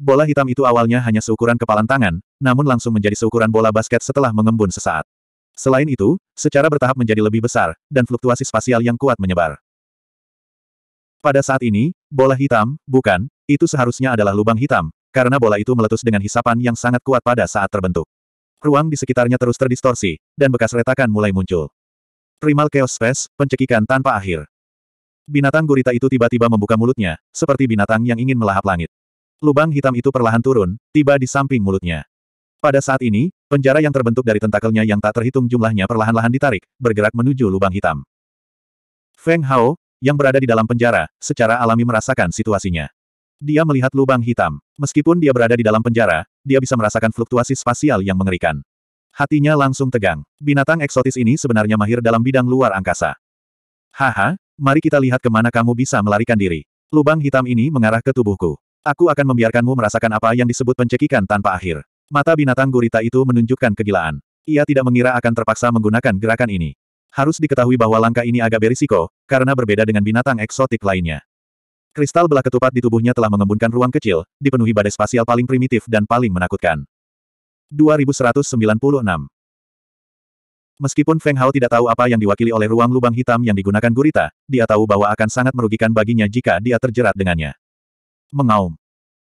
Bola hitam itu awalnya hanya seukuran kepalan tangan, namun langsung menjadi seukuran bola basket setelah mengembun sesaat. Selain itu, secara bertahap menjadi lebih besar, dan fluktuasi spasial yang kuat menyebar. Pada saat ini, bola hitam, bukan, itu seharusnya adalah lubang hitam, karena bola itu meletus dengan hisapan yang sangat kuat pada saat terbentuk. Ruang di sekitarnya terus terdistorsi, dan bekas retakan mulai muncul. Primal Chaos Space, pencekikan tanpa akhir. Binatang gurita itu tiba-tiba membuka mulutnya, seperti binatang yang ingin melahap langit. Lubang hitam itu perlahan turun, tiba di samping mulutnya. Pada saat ini, penjara yang terbentuk dari tentakelnya yang tak terhitung jumlahnya perlahan-lahan ditarik, bergerak menuju lubang hitam. Feng Hao, yang berada di dalam penjara, secara alami merasakan situasinya. Dia melihat lubang hitam. Meskipun dia berada di dalam penjara, dia bisa merasakan fluktuasi spasial yang mengerikan. Hatinya langsung tegang. Binatang eksotis ini sebenarnya mahir dalam bidang luar angkasa. Haha, mari kita lihat kemana kamu bisa melarikan diri. Lubang hitam ini mengarah ke tubuhku. Aku akan membiarkanmu merasakan apa yang disebut pencekikan tanpa akhir. Mata binatang gurita itu menunjukkan kegilaan. Ia tidak mengira akan terpaksa menggunakan gerakan ini. Harus diketahui bahwa langkah ini agak berisiko, karena berbeda dengan binatang eksotik lainnya. Kristal belah ketupat di tubuhnya telah mengembunkan ruang kecil, dipenuhi badai spasial paling primitif dan paling menakutkan. 2196 Meskipun Feng Hao tidak tahu apa yang diwakili oleh ruang lubang hitam yang digunakan gurita, dia tahu bahwa akan sangat merugikan baginya jika dia terjerat dengannya. Mengaum.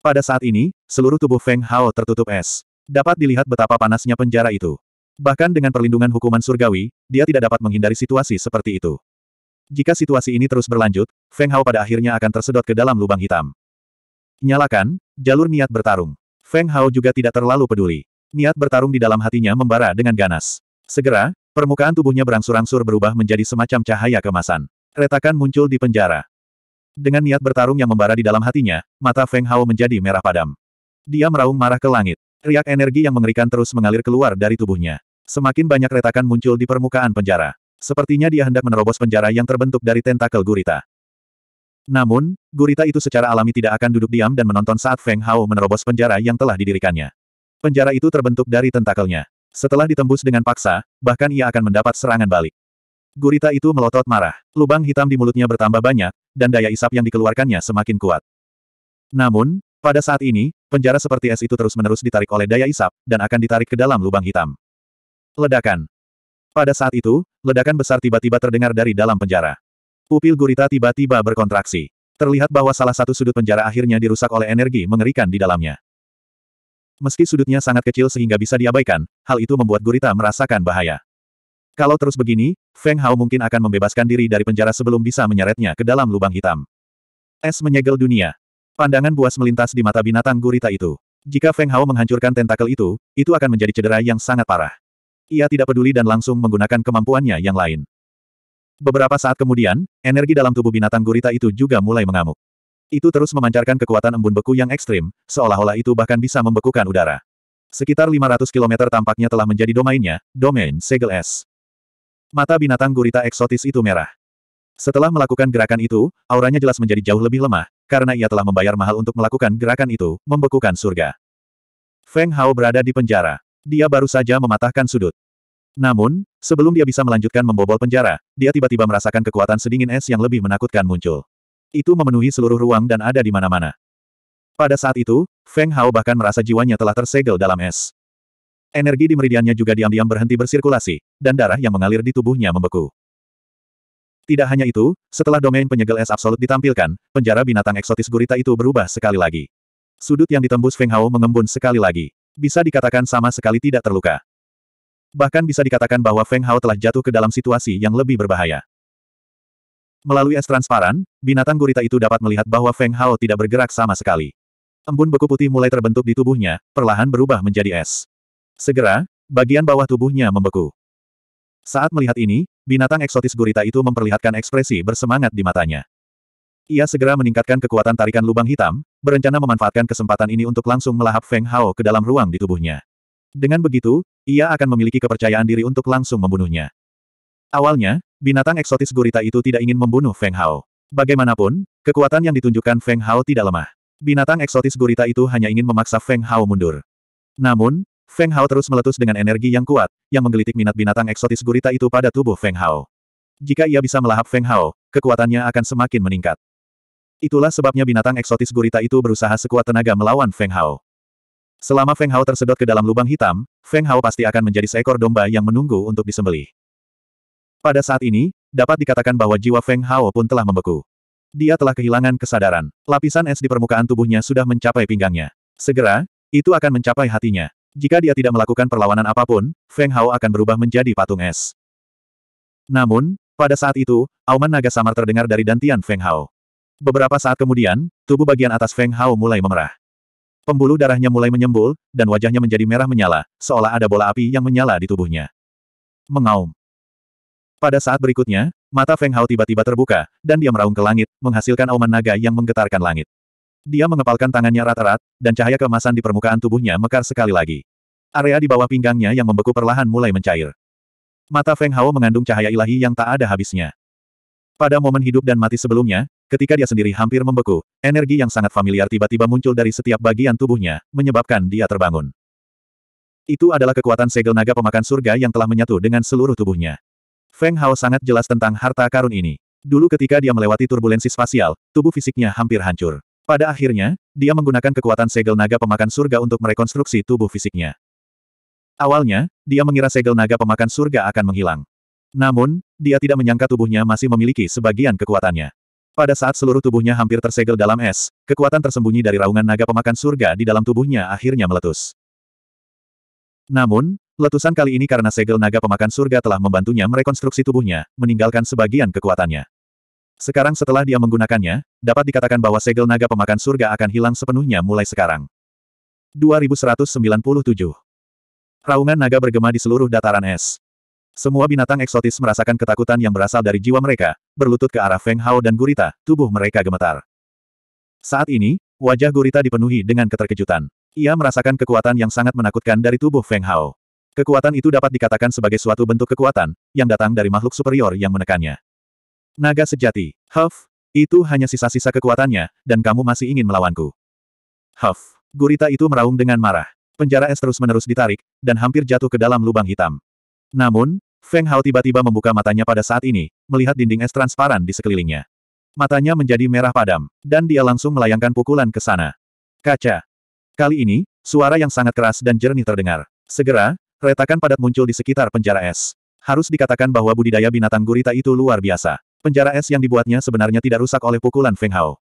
Pada saat ini, seluruh tubuh Feng Hao tertutup es. Dapat dilihat betapa panasnya penjara itu. Bahkan dengan perlindungan hukuman surgawi, dia tidak dapat menghindari situasi seperti itu. Jika situasi ini terus berlanjut, Feng Hao pada akhirnya akan tersedot ke dalam lubang hitam. Nyalakan, jalur niat bertarung. Feng Hao juga tidak terlalu peduli. Niat bertarung di dalam hatinya membara dengan ganas. Segera, permukaan tubuhnya berangsur-angsur berubah menjadi semacam cahaya kemasan. Retakan muncul di penjara. Dengan niat bertarung yang membara di dalam hatinya, mata Feng Hao menjadi merah padam. Dia meraung marah ke langit. Riak energi yang mengerikan terus mengalir keluar dari tubuhnya. Semakin banyak retakan muncul di permukaan penjara. Sepertinya dia hendak menerobos penjara yang terbentuk dari tentakel gurita. Namun, gurita itu secara alami tidak akan duduk diam dan menonton saat Feng Hao menerobos penjara yang telah didirikannya. Penjara itu terbentuk dari tentakelnya. Setelah ditembus dengan paksa, bahkan ia akan mendapat serangan balik. Gurita itu melotot marah. Lubang hitam di mulutnya bertambah banyak, dan daya isap yang dikeluarkannya semakin kuat. Namun, pada saat ini, penjara seperti es itu terus-menerus ditarik oleh daya isap, dan akan ditarik ke dalam lubang hitam. Ledakan. Pada saat itu, ledakan besar tiba-tiba terdengar dari dalam penjara. Pupil gurita tiba-tiba berkontraksi. Terlihat bahwa salah satu sudut penjara akhirnya dirusak oleh energi mengerikan di dalamnya. Meski sudutnya sangat kecil sehingga bisa diabaikan, hal itu membuat gurita merasakan bahaya. Kalau terus begini, Feng Hao mungkin akan membebaskan diri dari penjara sebelum bisa menyeretnya ke dalam lubang hitam. Es menyegel dunia. Pandangan buas melintas di mata binatang gurita itu. Jika Feng Hao menghancurkan tentakel itu, itu akan menjadi cedera yang sangat parah. Ia tidak peduli dan langsung menggunakan kemampuannya yang lain. Beberapa saat kemudian, energi dalam tubuh binatang gurita itu juga mulai mengamuk. Itu terus memancarkan kekuatan embun beku yang ekstrim, seolah-olah itu bahkan bisa membekukan udara. Sekitar 500 km tampaknya telah menjadi domainnya, domain segel es. Mata binatang gurita eksotis itu merah. Setelah melakukan gerakan itu, auranya jelas menjadi jauh lebih lemah, karena ia telah membayar mahal untuk melakukan gerakan itu, membekukan surga. Feng Hao berada di penjara. Dia baru saja mematahkan sudut. Namun, sebelum dia bisa melanjutkan membobol penjara, dia tiba-tiba merasakan kekuatan sedingin es yang lebih menakutkan muncul. Itu memenuhi seluruh ruang dan ada di mana-mana. Pada saat itu, Feng Hao bahkan merasa jiwanya telah tersegel dalam es. Energi di meridiannya juga diam-diam berhenti bersirkulasi, dan darah yang mengalir di tubuhnya membeku. Tidak hanya itu, setelah domain penyegel es absolut ditampilkan, penjara binatang eksotis gurita itu berubah sekali lagi. Sudut yang ditembus Feng Hao mengembun sekali lagi. Bisa dikatakan sama sekali tidak terluka. Bahkan bisa dikatakan bahwa Feng Hao telah jatuh ke dalam situasi yang lebih berbahaya. Melalui es transparan, binatang gurita itu dapat melihat bahwa Feng Hao tidak bergerak sama sekali. Embun beku putih mulai terbentuk di tubuhnya, perlahan berubah menjadi es. Segera, bagian bawah tubuhnya membeku. Saat melihat ini, binatang eksotis gurita itu memperlihatkan ekspresi bersemangat di matanya. Ia segera meningkatkan kekuatan tarikan lubang hitam, berencana memanfaatkan kesempatan ini untuk langsung melahap Feng Hao ke dalam ruang di tubuhnya. Dengan begitu, ia akan memiliki kepercayaan diri untuk langsung membunuhnya. Awalnya, binatang eksotis gurita itu tidak ingin membunuh Feng Hao. Bagaimanapun, kekuatan yang ditunjukkan Feng Hao tidak lemah. Binatang eksotis gurita itu hanya ingin memaksa Feng Hao mundur. Namun, Feng Hao terus meletus dengan energi yang kuat, yang menggelitik minat binatang eksotis gurita itu pada tubuh Feng Hao. Jika ia bisa melahap Feng Hao, kekuatannya akan semakin meningkat. Itulah sebabnya binatang eksotis gurita itu berusaha sekuat tenaga melawan Feng Hao. Selama Feng Hao tersedot ke dalam lubang hitam, Feng Hao pasti akan menjadi seekor domba yang menunggu untuk disembelih. Pada saat ini, dapat dikatakan bahwa jiwa Feng Hao pun telah membeku. Dia telah kehilangan kesadaran. Lapisan es di permukaan tubuhnya sudah mencapai pinggangnya. Segera, itu akan mencapai hatinya. Jika dia tidak melakukan perlawanan apapun, Feng Hao akan berubah menjadi patung es. Namun, pada saat itu, auman naga samar terdengar dari dantian Feng Hao. Beberapa saat kemudian, tubuh bagian atas Feng Hao mulai memerah. Pembuluh darahnya mulai menyembul, dan wajahnya menjadi merah menyala, seolah ada bola api yang menyala di tubuhnya. Mengaum. Pada saat berikutnya, mata Feng Hao tiba-tiba terbuka, dan dia meraung ke langit, menghasilkan auman naga yang menggetarkan langit. Dia mengepalkan tangannya rata-rat, dan cahaya keemasan di permukaan tubuhnya mekar sekali lagi. Area di bawah pinggangnya yang membeku perlahan mulai mencair. Mata Feng Hao mengandung cahaya ilahi yang tak ada habisnya. Pada momen hidup dan mati sebelumnya, ketika dia sendiri hampir membeku, energi yang sangat familiar tiba-tiba muncul dari setiap bagian tubuhnya, menyebabkan dia terbangun. Itu adalah kekuatan segel naga pemakan surga yang telah menyatu dengan seluruh tubuhnya. Feng Hao sangat jelas tentang harta karun ini. Dulu ketika dia melewati turbulensi spasial, tubuh fisiknya hampir hancur. Pada akhirnya, dia menggunakan kekuatan segel naga pemakan surga untuk merekonstruksi tubuh fisiknya. Awalnya, dia mengira segel naga pemakan surga akan menghilang. Namun, dia tidak menyangka tubuhnya masih memiliki sebagian kekuatannya. Pada saat seluruh tubuhnya hampir tersegel dalam es, kekuatan tersembunyi dari raungan naga pemakan surga di dalam tubuhnya akhirnya meletus. Namun, letusan kali ini karena segel naga pemakan surga telah membantunya merekonstruksi tubuhnya, meninggalkan sebagian kekuatannya. Sekarang setelah dia menggunakannya, dapat dikatakan bahwa segel naga pemakan surga akan hilang sepenuhnya mulai sekarang. 2197 Raungan naga bergema di seluruh dataran es. Semua binatang eksotis merasakan ketakutan yang berasal dari jiwa mereka, berlutut ke arah Feng Hao dan Gurita, tubuh mereka gemetar. Saat ini, wajah Gurita dipenuhi dengan keterkejutan. Ia merasakan kekuatan yang sangat menakutkan dari tubuh Feng Hao. Kekuatan itu dapat dikatakan sebagai suatu bentuk kekuatan, yang datang dari makhluk superior yang menekannya. Naga sejati. Huff, itu hanya sisa-sisa kekuatannya, dan kamu masih ingin melawanku. Huff. Gurita itu meraung dengan marah. Penjara es terus-menerus ditarik, dan hampir jatuh ke dalam lubang hitam. Namun, Feng Hao tiba-tiba membuka matanya pada saat ini, melihat dinding es transparan di sekelilingnya. Matanya menjadi merah padam, dan dia langsung melayangkan pukulan ke sana. Kaca. Kali ini, suara yang sangat keras dan jernih terdengar. Segera, retakan padat muncul di sekitar penjara es. Harus dikatakan bahwa budidaya binatang gurita itu luar biasa. Penjara es yang dibuatnya sebenarnya tidak rusak oleh pukulan Feng Hao.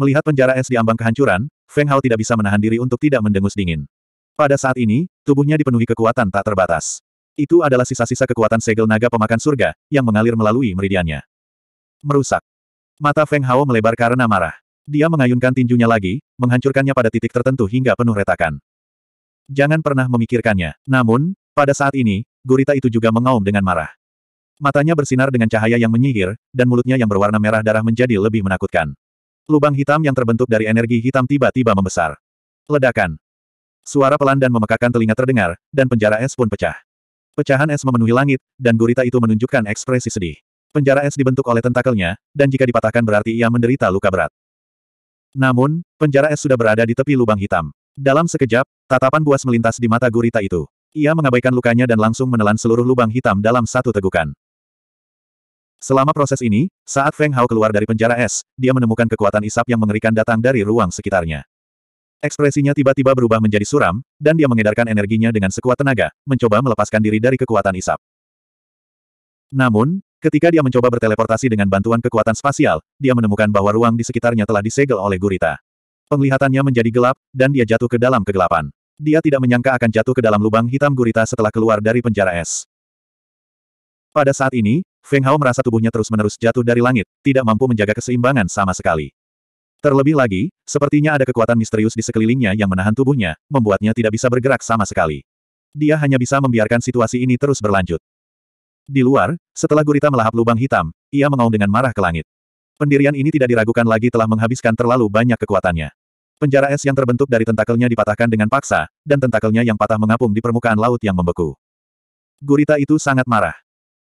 Melihat penjara es diambang kehancuran, Feng Hao tidak bisa menahan diri untuk tidak mendengus dingin. Pada saat ini, tubuhnya dipenuhi kekuatan tak terbatas. Itu adalah sisa-sisa kekuatan segel naga pemakan surga, yang mengalir melalui meridiannya. Merusak. Mata Feng Hao melebar karena marah. Dia mengayunkan tinjunya lagi, menghancurkannya pada titik tertentu hingga penuh retakan. Jangan pernah memikirkannya. Namun, pada saat ini, gurita itu juga mengaum dengan marah. Matanya bersinar dengan cahaya yang menyihir, dan mulutnya yang berwarna merah darah menjadi lebih menakutkan. Lubang hitam yang terbentuk dari energi hitam tiba-tiba membesar. Ledakan. Suara pelan dan memekakan telinga terdengar, dan penjara es pun pecah. Pecahan es memenuhi langit, dan gurita itu menunjukkan ekspresi sedih. Penjara es dibentuk oleh tentakelnya, dan jika dipatahkan berarti ia menderita luka berat. Namun, penjara es sudah berada di tepi lubang hitam. Dalam sekejap, tatapan buas melintas di mata gurita itu. Ia mengabaikan lukanya dan langsung menelan seluruh lubang hitam dalam satu tegukan. Selama proses ini, saat Feng Hao keluar dari penjara es, dia menemukan kekuatan isap yang mengerikan datang dari ruang sekitarnya. Ekspresinya tiba-tiba berubah menjadi suram, dan dia mengedarkan energinya dengan sekuat tenaga, mencoba melepaskan diri dari kekuatan isap. Namun, ketika dia mencoba berteleportasi dengan bantuan kekuatan spasial, dia menemukan bahwa ruang di sekitarnya telah disegel oleh gurita. Penglihatannya menjadi gelap, dan dia jatuh ke dalam kegelapan. Dia tidak menyangka akan jatuh ke dalam lubang hitam gurita setelah keluar dari penjara es. Pada saat ini, Feng Hao merasa tubuhnya terus-menerus jatuh dari langit, tidak mampu menjaga keseimbangan sama sekali. Terlebih lagi, sepertinya ada kekuatan misterius di sekelilingnya yang menahan tubuhnya, membuatnya tidak bisa bergerak sama sekali. Dia hanya bisa membiarkan situasi ini terus berlanjut. Di luar, setelah gurita melahap lubang hitam, ia mengaum dengan marah ke langit. Pendirian ini tidak diragukan lagi telah menghabiskan terlalu banyak kekuatannya. Penjara es yang terbentuk dari tentakelnya dipatahkan dengan paksa, dan tentakelnya yang patah mengapung di permukaan laut yang membeku. Gurita itu sangat marah.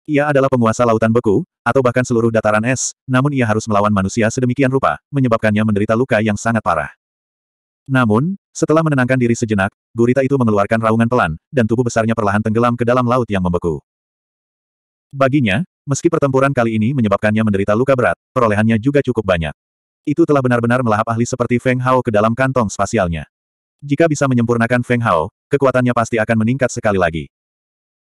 Ia adalah penguasa lautan beku, atau bahkan seluruh dataran es, namun ia harus melawan manusia sedemikian rupa, menyebabkannya menderita luka yang sangat parah. Namun, setelah menenangkan diri sejenak, gurita itu mengeluarkan raungan pelan, dan tubuh besarnya perlahan tenggelam ke dalam laut yang membeku. Baginya, meski pertempuran kali ini menyebabkannya menderita luka berat, perolehannya juga cukup banyak. Itu telah benar-benar melahap ahli seperti Feng Hao ke dalam kantong spasialnya. Jika bisa menyempurnakan Feng Hao, kekuatannya pasti akan meningkat sekali lagi.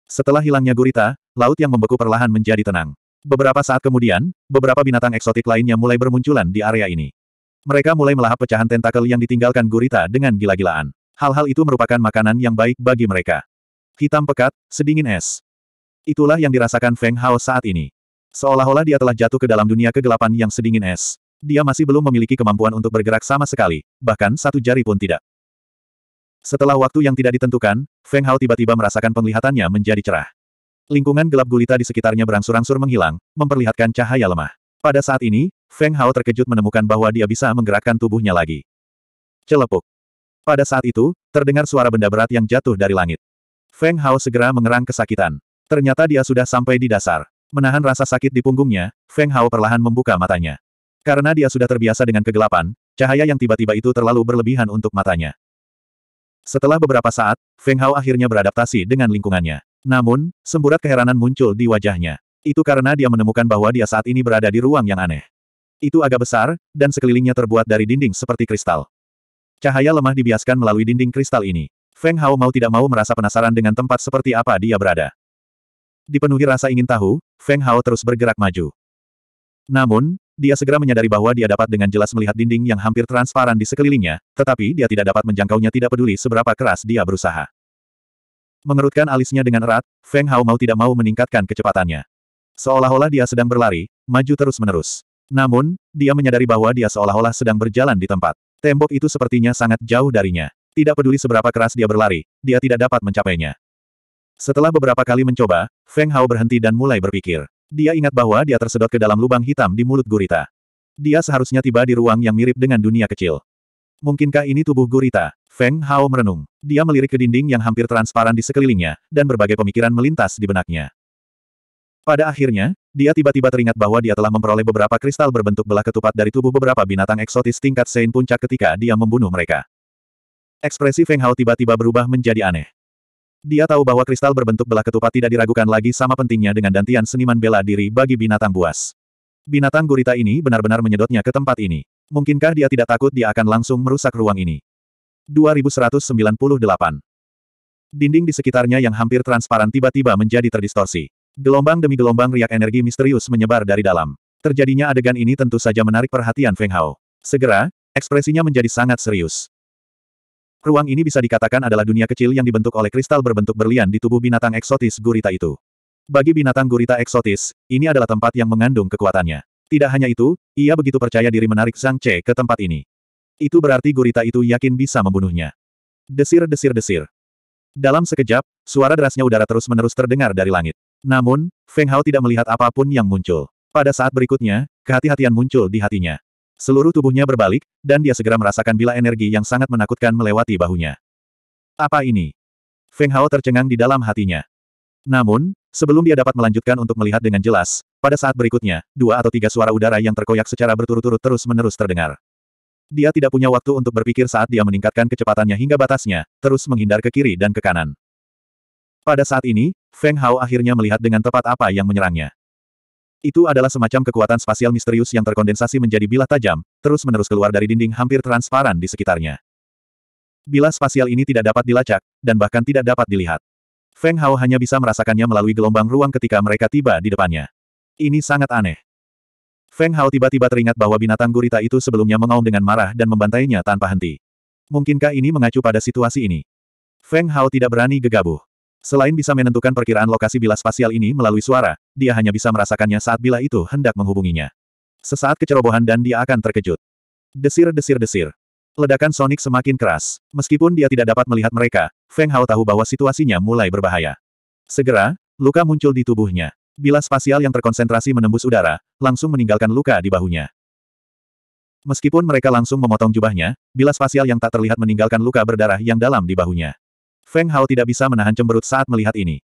Setelah hilangnya gurita, laut yang membeku perlahan menjadi tenang. Beberapa saat kemudian, beberapa binatang eksotik lainnya mulai bermunculan di area ini. Mereka mulai melahap pecahan tentakel yang ditinggalkan gurita dengan gila-gilaan. Hal-hal itu merupakan makanan yang baik bagi mereka. Hitam pekat, sedingin es. Itulah yang dirasakan Feng Hao saat ini. Seolah-olah dia telah jatuh ke dalam dunia kegelapan yang sedingin es. Dia masih belum memiliki kemampuan untuk bergerak sama sekali, bahkan satu jari pun tidak. Setelah waktu yang tidak ditentukan, Feng Hao tiba-tiba merasakan penglihatannya menjadi cerah. Lingkungan gelap gulita di sekitarnya berangsur-angsur menghilang, memperlihatkan cahaya lemah. Pada saat ini, Feng Hao terkejut menemukan bahwa dia bisa menggerakkan tubuhnya lagi. Celepuk. Pada saat itu, terdengar suara benda berat yang jatuh dari langit. Feng Hao segera mengerang kesakitan. Ternyata dia sudah sampai di dasar. Menahan rasa sakit di punggungnya, Feng Hao perlahan membuka matanya. Karena dia sudah terbiasa dengan kegelapan, cahaya yang tiba-tiba itu terlalu berlebihan untuk matanya. Setelah beberapa saat, Feng Hao akhirnya beradaptasi dengan lingkungannya. Namun, semburat keheranan muncul di wajahnya. Itu karena dia menemukan bahwa dia saat ini berada di ruang yang aneh. Itu agak besar, dan sekelilingnya terbuat dari dinding seperti kristal. Cahaya lemah dibiaskan melalui dinding kristal ini. Feng Hao mau tidak mau merasa penasaran dengan tempat seperti apa dia berada. Dipenuhi rasa ingin tahu, Feng Hao terus bergerak maju. Namun, dia segera menyadari bahwa dia dapat dengan jelas melihat dinding yang hampir transparan di sekelilingnya, tetapi dia tidak dapat menjangkaunya tidak peduli seberapa keras dia berusaha. Mengerutkan alisnya dengan erat, Feng Hao mau tidak mau meningkatkan kecepatannya. Seolah-olah dia sedang berlari, maju terus-menerus. Namun, dia menyadari bahwa dia seolah-olah sedang berjalan di tempat. Tembok itu sepertinya sangat jauh darinya. Tidak peduli seberapa keras dia berlari, dia tidak dapat mencapainya. Setelah beberapa kali mencoba, Feng Hao berhenti dan mulai berpikir. Dia ingat bahwa dia tersedot ke dalam lubang hitam di mulut gurita. Dia seharusnya tiba di ruang yang mirip dengan dunia kecil. Mungkinkah ini tubuh gurita? Feng Hao merenung. Dia melirik ke dinding yang hampir transparan di sekelilingnya, dan berbagai pemikiran melintas di benaknya. Pada akhirnya, dia tiba-tiba teringat bahwa dia telah memperoleh beberapa kristal berbentuk belah ketupat dari tubuh beberapa binatang eksotis tingkat Sein Puncak ketika dia membunuh mereka. Ekspresi Feng Hao tiba-tiba berubah menjadi aneh. Dia tahu bahwa kristal berbentuk belah ketupat tidak diragukan lagi sama pentingnya dengan dantian seniman bela diri bagi binatang buas. Binatang gurita ini benar-benar menyedotnya ke tempat ini. Mungkinkah dia tidak takut dia akan langsung merusak ruang ini? 2198 Dinding di sekitarnya yang hampir transparan tiba-tiba menjadi terdistorsi. Gelombang demi gelombang riak energi misterius menyebar dari dalam. Terjadinya adegan ini tentu saja menarik perhatian Feng Hao. Segera, ekspresinya menjadi sangat serius. Ruang ini bisa dikatakan adalah dunia kecil yang dibentuk oleh kristal berbentuk berlian di tubuh binatang eksotis gurita itu. Bagi binatang gurita eksotis, ini adalah tempat yang mengandung kekuatannya. Tidak hanya itu, ia begitu percaya diri menarik Zhang Che ke tempat ini. Itu berarti gurita itu yakin bisa membunuhnya. Desir-desir-desir. Dalam sekejap, suara derasnya udara terus-menerus terdengar dari langit. Namun, Feng Hao tidak melihat apapun yang muncul. Pada saat berikutnya, kehati-hatian muncul di hatinya. Seluruh tubuhnya berbalik, dan dia segera merasakan bila energi yang sangat menakutkan melewati bahunya. Apa ini? Feng Hao tercengang di dalam hatinya. Namun, sebelum dia dapat melanjutkan untuk melihat dengan jelas, pada saat berikutnya, dua atau tiga suara udara yang terkoyak secara berturut-turut terus-menerus terdengar. Dia tidak punya waktu untuk berpikir saat dia meningkatkan kecepatannya hingga batasnya, terus menghindar ke kiri dan ke kanan. Pada saat ini, Feng Hao akhirnya melihat dengan tepat apa yang menyerangnya. Itu adalah semacam kekuatan spasial misterius yang terkondensasi menjadi bilah tajam, terus-menerus keluar dari dinding hampir transparan di sekitarnya. Bilah spasial ini tidak dapat dilacak, dan bahkan tidak dapat dilihat. Feng Hao hanya bisa merasakannya melalui gelombang ruang ketika mereka tiba di depannya. Ini sangat aneh. Feng Hao tiba-tiba teringat bahwa binatang gurita itu sebelumnya mengaum dengan marah dan membantainya tanpa henti. Mungkinkah ini mengacu pada situasi ini? Feng Hao tidak berani gegabah. Selain bisa menentukan perkiraan lokasi bila spasial ini melalui suara, dia hanya bisa merasakannya saat bila itu hendak menghubunginya. Sesaat kecerobohan dan dia akan terkejut. Desir-desir-desir. Ledakan sonik semakin keras. Meskipun dia tidak dapat melihat mereka, Feng Hao tahu bahwa situasinya mulai berbahaya. Segera, luka muncul di tubuhnya. Bila spasial yang terkonsentrasi menembus udara, langsung meninggalkan luka di bahunya. Meskipun mereka langsung memotong jubahnya, bila spasial yang tak terlihat meninggalkan luka berdarah yang dalam di bahunya. Feng Hao tidak bisa menahan cemberut saat melihat ini.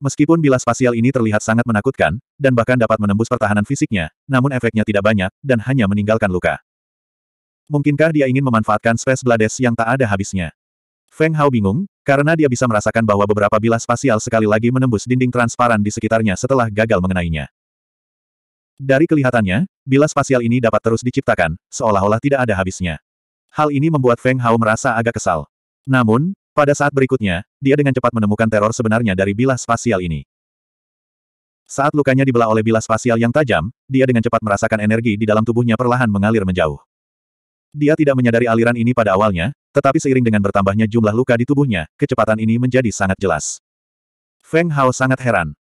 Meskipun bila spasial ini terlihat sangat menakutkan, dan bahkan dapat menembus pertahanan fisiknya, namun efeknya tidak banyak, dan hanya meninggalkan luka. Mungkinkah dia ingin memanfaatkan space blades yang tak ada habisnya? Feng Hao bingung, karena dia bisa merasakan bahwa beberapa bilah spasial sekali lagi menembus dinding transparan di sekitarnya setelah gagal mengenainya. Dari kelihatannya, bila spasial ini dapat terus diciptakan, seolah-olah tidak ada habisnya. Hal ini membuat Feng Hao merasa agak kesal. Namun, pada saat berikutnya, dia dengan cepat menemukan teror sebenarnya dari bilah spasial ini. Saat lukanya dibelah oleh bilah spasial yang tajam, dia dengan cepat merasakan energi di dalam tubuhnya perlahan mengalir menjauh. Dia tidak menyadari aliran ini pada awalnya, tetapi seiring dengan bertambahnya jumlah luka di tubuhnya, kecepatan ini menjadi sangat jelas. Feng Hao sangat heran.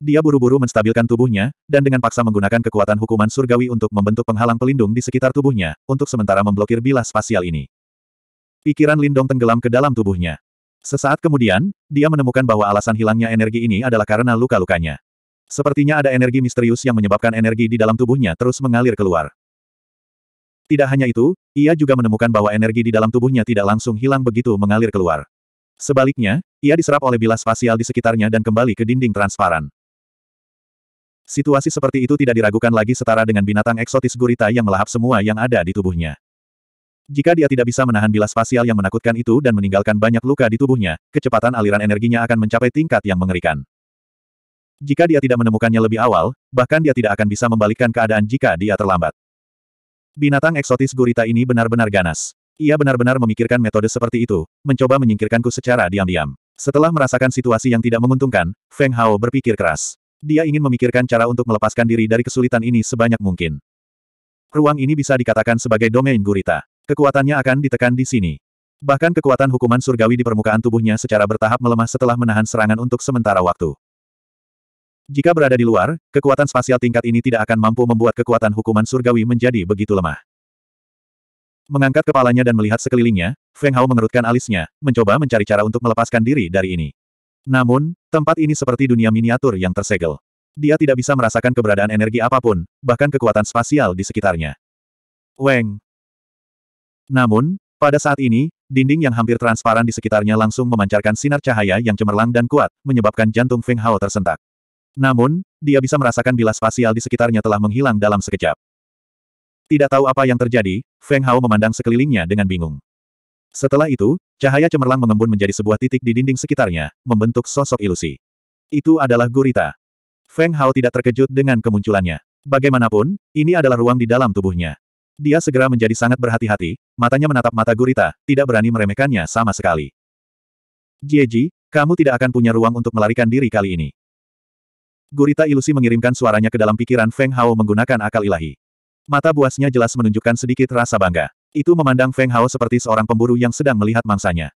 Dia buru-buru menstabilkan tubuhnya, dan dengan paksa menggunakan kekuatan hukuman surgawi untuk membentuk penghalang pelindung di sekitar tubuhnya, untuk sementara memblokir bilah spasial ini. Pikiran Lindong tenggelam ke dalam tubuhnya. Sesaat kemudian, dia menemukan bahwa alasan hilangnya energi ini adalah karena luka-lukanya. Sepertinya ada energi misterius yang menyebabkan energi di dalam tubuhnya terus mengalir keluar. Tidak hanya itu, ia juga menemukan bahwa energi di dalam tubuhnya tidak langsung hilang begitu mengalir keluar. Sebaliknya, ia diserap oleh bilas spasial di sekitarnya dan kembali ke dinding transparan. Situasi seperti itu tidak diragukan lagi setara dengan binatang eksotis gurita yang melahap semua yang ada di tubuhnya. Jika dia tidak bisa menahan bilas spasial yang menakutkan itu dan meninggalkan banyak luka di tubuhnya, kecepatan aliran energinya akan mencapai tingkat yang mengerikan. Jika dia tidak menemukannya lebih awal, bahkan dia tidak akan bisa membalikkan keadaan jika dia terlambat. Binatang eksotis gurita ini benar-benar ganas. Ia benar-benar memikirkan metode seperti itu, mencoba menyingkirkanku secara diam-diam. Setelah merasakan situasi yang tidak menguntungkan, Feng Hao berpikir keras. Dia ingin memikirkan cara untuk melepaskan diri dari kesulitan ini sebanyak mungkin. Ruang ini bisa dikatakan sebagai domain gurita. Kekuatannya akan ditekan di sini. Bahkan kekuatan hukuman surgawi di permukaan tubuhnya secara bertahap melemah setelah menahan serangan untuk sementara waktu. Jika berada di luar, kekuatan spasial tingkat ini tidak akan mampu membuat kekuatan hukuman surgawi menjadi begitu lemah. Mengangkat kepalanya dan melihat sekelilingnya, Feng Hao mengerutkan alisnya, mencoba mencari cara untuk melepaskan diri dari ini. Namun, tempat ini seperti dunia miniatur yang tersegel. Dia tidak bisa merasakan keberadaan energi apapun, bahkan kekuatan spasial di sekitarnya. Weng, namun, pada saat ini, dinding yang hampir transparan di sekitarnya langsung memancarkan sinar cahaya yang cemerlang dan kuat, menyebabkan jantung Feng Hao tersentak. Namun, dia bisa merasakan bila spasial di sekitarnya telah menghilang dalam sekejap. Tidak tahu apa yang terjadi, Feng Hao memandang sekelilingnya dengan bingung. Setelah itu, cahaya cemerlang mengembun menjadi sebuah titik di dinding sekitarnya, membentuk sosok ilusi. Itu adalah gurita. Feng Hao tidak terkejut dengan kemunculannya. Bagaimanapun, ini adalah ruang di dalam tubuhnya. Dia segera menjadi sangat berhati-hati, matanya menatap mata gurita, tidak berani meremehkannya sama sekali. Jieji, kamu tidak akan punya ruang untuk melarikan diri kali ini. Gurita ilusi mengirimkan suaranya ke dalam pikiran Feng Hao menggunakan akal ilahi. Mata buasnya jelas menunjukkan sedikit rasa bangga. Itu memandang Feng Hao seperti seorang pemburu yang sedang melihat mangsanya.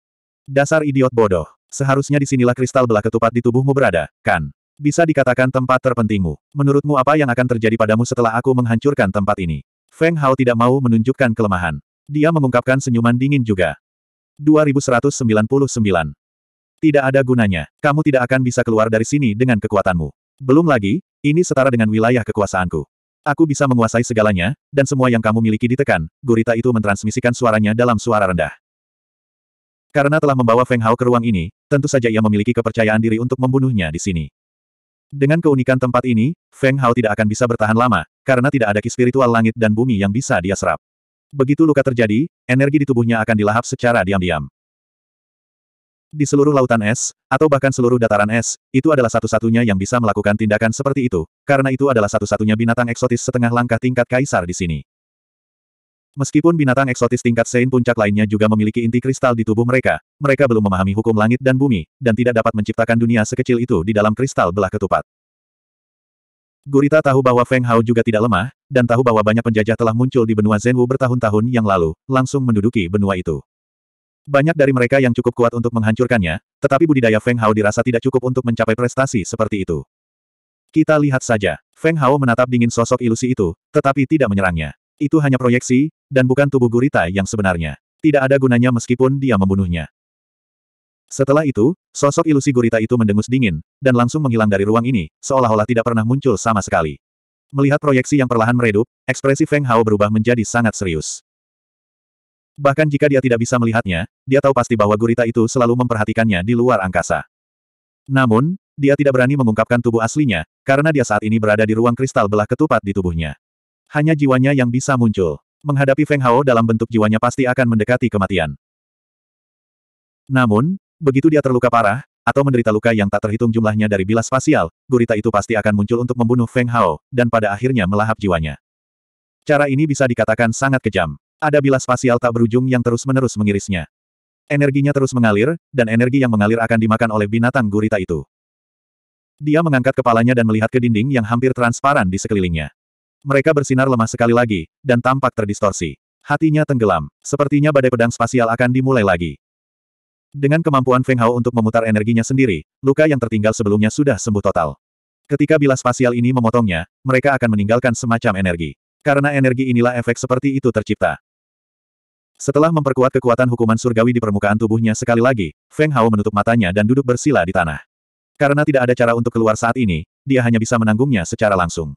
Dasar idiot bodoh. Seharusnya disinilah kristal belah ketupat di tubuhmu berada, kan? Bisa dikatakan tempat terpentingmu. Menurutmu apa yang akan terjadi padamu setelah aku menghancurkan tempat ini? Feng Hao tidak mau menunjukkan kelemahan. Dia mengungkapkan senyuman dingin juga. 2199. Tidak ada gunanya. Kamu tidak akan bisa keluar dari sini dengan kekuatanmu. Belum lagi, ini setara dengan wilayah kekuasaanku. Aku bisa menguasai segalanya, dan semua yang kamu miliki ditekan, gurita itu mentransmisikan suaranya dalam suara rendah. Karena telah membawa Feng Hao ke ruang ini, tentu saja ia memiliki kepercayaan diri untuk membunuhnya di sini. Dengan keunikan tempat ini, Feng Hao tidak akan bisa bertahan lama, karena tidak ada ki spiritual langit dan bumi yang bisa dia serap. Begitu luka terjadi, energi di tubuhnya akan dilahap secara diam-diam. Di seluruh lautan es, atau bahkan seluruh dataran es, itu adalah satu-satunya yang bisa melakukan tindakan seperti itu, karena itu adalah satu-satunya binatang eksotis setengah langkah tingkat kaisar di sini. Meskipun binatang eksotis tingkat Sein puncak lainnya juga memiliki inti kristal di tubuh mereka, mereka belum memahami hukum langit dan bumi, dan tidak dapat menciptakan dunia sekecil itu di dalam kristal belah ketupat. Gurita tahu bahwa Feng Hao juga tidak lemah, dan tahu bahwa banyak penjajah telah muncul di benua Zhenwu bertahun-tahun yang lalu, langsung menduduki benua itu. Banyak dari mereka yang cukup kuat untuk menghancurkannya, tetapi budidaya Feng Hao dirasa tidak cukup untuk mencapai prestasi seperti itu. Kita lihat saja. Feng Hao menatap dingin sosok ilusi itu, tetapi tidak menyerangnya. Itu hanya proyeksi, dan bukan tubuh gurita yang sebenarnya. Tidak ada gunanya meskipun dia membunuhnya. Setelah itu, sosok ilusi gurita itu mendengus dingin, dan langsung menghilang dari ruang ini, seolah-olah tidak pernah muncul sama sekali. Melihat proyeksi yang perlahan meredup, ekspresi Feng Hao berubah menjadi sangat serius. Bahkan jika dia tidak bisa melihatnya, dia tahu pasti bahwa gurita itu selalu memperhatikannya di luar angkasa. Namun, dia tidak berani mengungkapkan tubuh aslinya, karena dia saat ini berada di ruang kristal belah ketupat di tubuhnya. Hanya jiwanya yang bisa muncul. Menghadapi Feng Hao dalam bentuk jiwanya pasti akan mendekati kematian. Namun, begitu dia terluka parah, atau menderita luka yang tak terhitung jumlahnya dari bilas spasial, gurita itu pasti akan muncul untuk membunuh Feng Hao, dan pada akhirnya melahap jiwanya. Cara ini bisa dikatakan sangat kejam. Ada bilas spasial tak berujung yang terus-menerus mengirisnya. Energinya terus mengalir, dan energi yang mengalir akan dimakan oleh binatang gurita itu. Dia mengangkat kepalanya dan melihat ke dinding yang hampir transparan di sekelilingnya. Mereka bersinar lemah sekali lagi, dan tampak terdistorsi. Hatinya tenggelam, sepertinya badai pedang spasial akan dimulai lagi. Dengan kemampuan Feng Hao untuk memutar energinya sendiri, luka yang tertinggal sebelumnya sudah sembuh total. Ketika bilas spasial ini memotongnya, mereka akan meninggalkan semacam energi. Karena energi inilah efek seperti itu tercipta. Setelah memperkuat kekuatan hukuman surgawi di permukaan tubuhnya sekali lagi, Feng Hao menutup matanya dan duduk bersila di tanah. Karena tidak ada cara untuk keluar saat ini, dia hanya bisa menanggungnya secara langsung.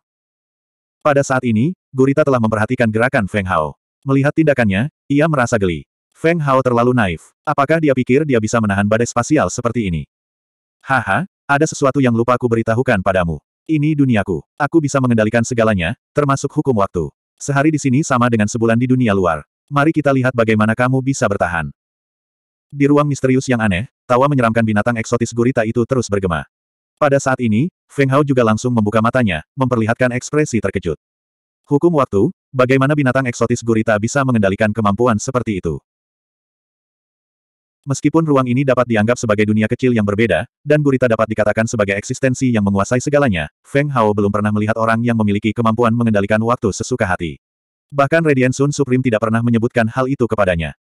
Pada saat ini, Gurita telah memperhatikan gerakan Feng Hao. Melihat tindakannya, ia merasa geli. Feng Hao terlalu naif. Apakah dia pikir dia bisa menahan badai spasial seperti ini? Haha, ada sesuatu yang lupa aku beritahukan padamu. Ini duniaku. Aku bisa mengendalikan segalanya, termasuk hukum waktu. Sehari di sini sama dengan sebulan di dunia luar. Mari kita lihat bagaimana kamu bisa bertahan. Di ruang misterius yang aneh, tawa menyeramkan binatang eksotis gurita itu terus bergema. Pada saat ini, Feng Hao juga langsung membuka matanya, memperlihatkan ekspresi terkejut. Hukum waktu, bagaimana binatang eksotis gurita bisa mengendalikan kemampuan seperti itu? Meskipun ruang ini dapat dianggap sebagai dunia kecil yang berbeda, dan gurita dapat dikatakan sebagai eksistensi yang menguasai segalanya, Feng Hao belum pernah melihat orang yang memiliki kemampuan mengendalikan waktu sesuka hati. Bahkan Radiant Sun Supreme tidak pernah menyebutkan hal itu kepadanya.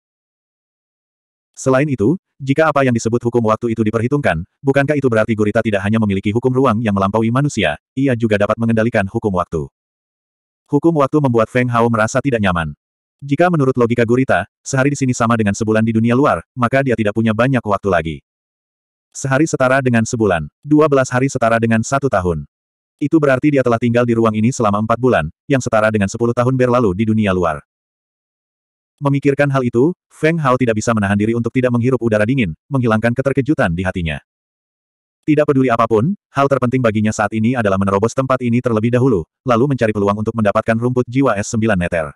Selain itu, jika apa yang disebut hukum waktu itu diperhitungkan, bukankah itu berarti gurita tidak hanya memiliki hukum ruang yang melampaui manusia, ia juga dapat mengendalikan hukum waktu. Hukum waktu membuat Feng Hao merasa tidak nyaman. Jika menurut logika gurita, sehari di sini sama dengan sebulan di dunia luar, maka dia tidak punya banyak waktu lagi. Sehari setara dengan sebulan, dua belas hari setara dengan satu tahun. Itu berarti dia telah tinggal di ruang ini selama empat bulan, yang setara dengan sepuluh tahun berlalu di dunia luar. Memikirkan hal itu, Feng Hao tidak bisa menahan diri untuk tidak menghirup udara dingin, menghilangkan keterkejutan di hatinya. Tidak peduli apapun, hal terpenting baginya saat ini adalah menerobos tempat ini terlebih dahulu, lalu mencari peluang untuk mendapatkan rumput jiwa S9 Neter.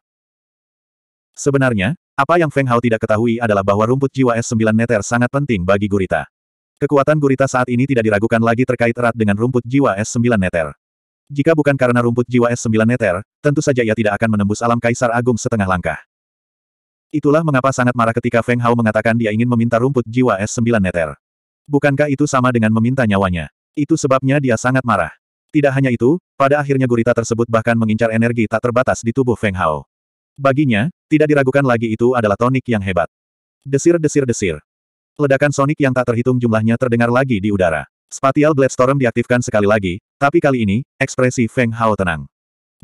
Sebenarnya, apa yang Feng Hao tidak ketahui adalah bahwa rumput jiwa S9 Neter sangat penting bagi Gurita. Kekuatan Gurita saat ini tidak diragukan lagi terkait erat dengan rumput jiwa S9 Neter. Jika bukan karena rumput jiwa S9 Neter, tentu saja ia tidak akan menembus alam kaisar agung setengah langkah. Itulah mengapa sangat marah ketika Feng Hao mengatakan dia ingin meminta rumput jiwa S9 neter. Bukankah itu sama dengan meminta nyawanya? Itu sebabnya dia sangat marah. Tidak hanya itu, pada akhirnya gurita tersebut bahkan mengincar energi tak terbatas di tubuh Feng Hao. Baginya, tidak diragukan lagi itu adalah tonik yang hebat. Desir-desir-desir. Ledakan sonik yang tak terhitung jumlahnya terdengar lagi di udara. Spatial Blade Storm diaktifkan sekali lagi, tapi kali ini, ekspresi Feng Hao tenang.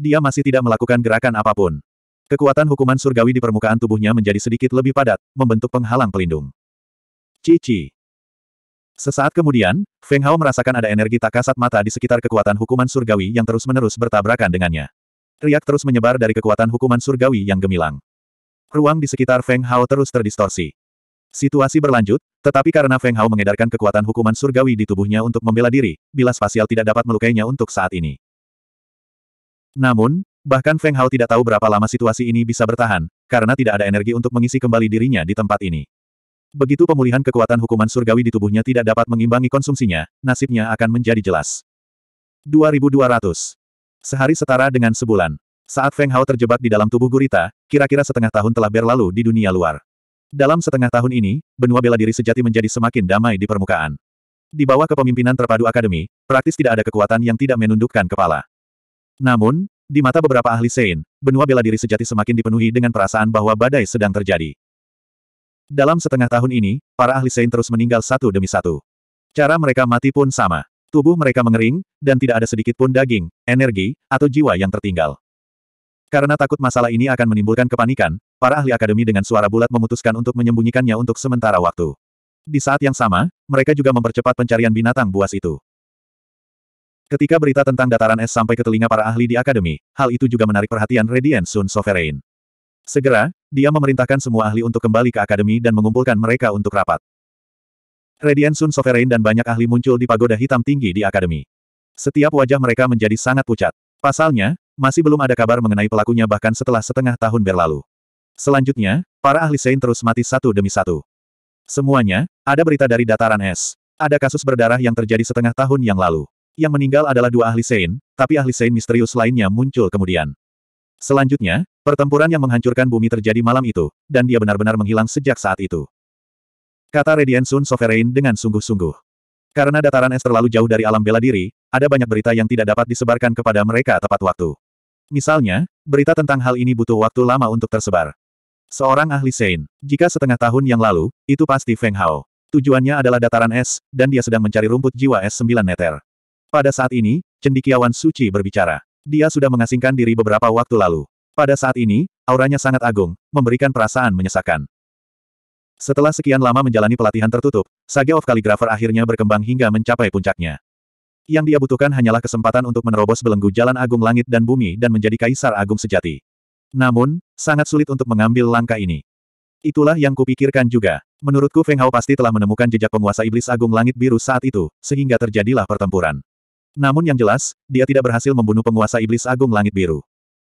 Dia masih tidak melakukan gerakan apapun. Kekuatan hukuman surgawi di permukaan tubuhnya menjadi sedikit lebih padat, membentuk penghalang pelindung. Cici. Sesaat kemudian, Feng Hao merasakan ada energi tak kasat mata di sekitar kekuatan hukuman surgawi yang terus-menerus bertabrakan dengannya. Riak terus menyebar dari kekuatan hukuman surgawi yang gemilang. Ruang di sekitar Feng Hao terus terdistorsi. Situasi berlanjut, tetapi karena Feng Hao mengedarkan kekuatan hukuman surgawi di tubuhnya untuk membela diri, bila spasial tidak dapat melukainya untuk saat ini. Namun, Bahkan Feng Hao tidak tahu berapa lama situasi ini bisa bertahan, karena tidak ada energi untuk mengisi kembali dirinya di tempat ini. Begitu pemulihan kekuatan hukuman surgawi di tubuhnya tidak dapat mengimbangi konsumsinya, nasibnya akan menjadi jelas. 2200. Sehari setara dengan sebulan. Saat Feng Hao terjebak di dalam tubuh gurita, kira-kira setengah tahun telah berlalu di dunia luar. Dalam setengah tahun ini, benua bela diri sejati menjadi semakin damai di permukaan. Di bawah kepemimpinan terpadu akademi, praktis tidak ada kekuatan yang tidak menundukkan kepala. Namun, di mata beberapa ahli Sein, benua bela diri sejati semakin dipenuhi dengan perasaan bahwa badai sedang terjadi. Dalam setengah tahun ini, para ahli Sein terus meninggal satu demi satu. Cara mereka mati pun sama. Tubuh mereka mengering, dan tidak ada sedikit pun daging, energi, atau jiwa yang tertinggal. Karena takut masalah ini akan menimbulkan kepanikan, para ahli akademi dengan suara bulat memutuskan untuk menyembunyikannya untuk sementara waktu. Di saat yang sama, mereka juga mempercepat pencarian binatang buas itu. Ketika berita tentang dataran es sampai ke telinga para ahli di akademi, hal itu juga menarik perhatian Radiant Sun Sovereign. Segera, dia memerintahkan semua ahli untuk kembali ke akademi dan mengumpulkan mereka untuk rapat. Radiant Sun Sovereign dan banyak ahli muncul di pagoda hitam tinggi di akademi. Setiap wajah mereka menjadi sangat pucat. Pasalnya, masih belum ada kabar mengenai pelakunya bahkan setelah setengah tahun berlalu. Selanjutnya, para ahli Sein terus mati satu demi satu. Semuanya, ada berita dari dataran es. Ada kasus berdarah yang terjadi setengah tahun yang lalu. Yang meninggal adalah dua ahli Sein, tapi ahli Sein misterius lainnya muncul kemudian. Selanjutnya, pertempuran yang menghancurkan bumi terjadi malam itu, dan dia benar-benar menghilang sejak saat itu. Kata Radiant Sun Sovereign dengan sungguh-sungguh. Karena dataran es terlalu jauh dari alam bela diri, ada banyak berita yang tidak dapat disebarkan kepada mereka tepat waktu. Misalnya, berita tentang hal ini butuh waktu lama untuk tersebar. Seorang ahli Sein, jika setengah tahun yang lalu, itu pasti Feng Hao. Tujuannya adalah dataran es, dan dia sedang mencari rumput jiwa es sembilan meter. Pada saat ini, cendikiawan suci berbicara. Dia sudah mengasingkan diri beberapa waktu lalu. Pada saat ini, auranya sangat agung, memberikan perasaan menyesakkan. Setelah sekian lama menjalani pelatihan tertutup, Saga of Calligrapher akhirnya berkembang hingga mencapai puncaknya. Yang dia butuhkan hanyalah kesempatan untuk menerobos belenggu jalan agung langit dan bumi dan menjadi kaisar agung sejati. Namun, sangat sulit untuk mengambil langkah ini. Itulah yang kupikirkan juga. Menurutku Feng Hao pasti telah menemukan jejak penguasa iblis agung langit biru saat itu, sehingga terjadilah pertempuran. Namun yang jelas, dia tidak berhasil membunuh penguasa iblis agung langit biru.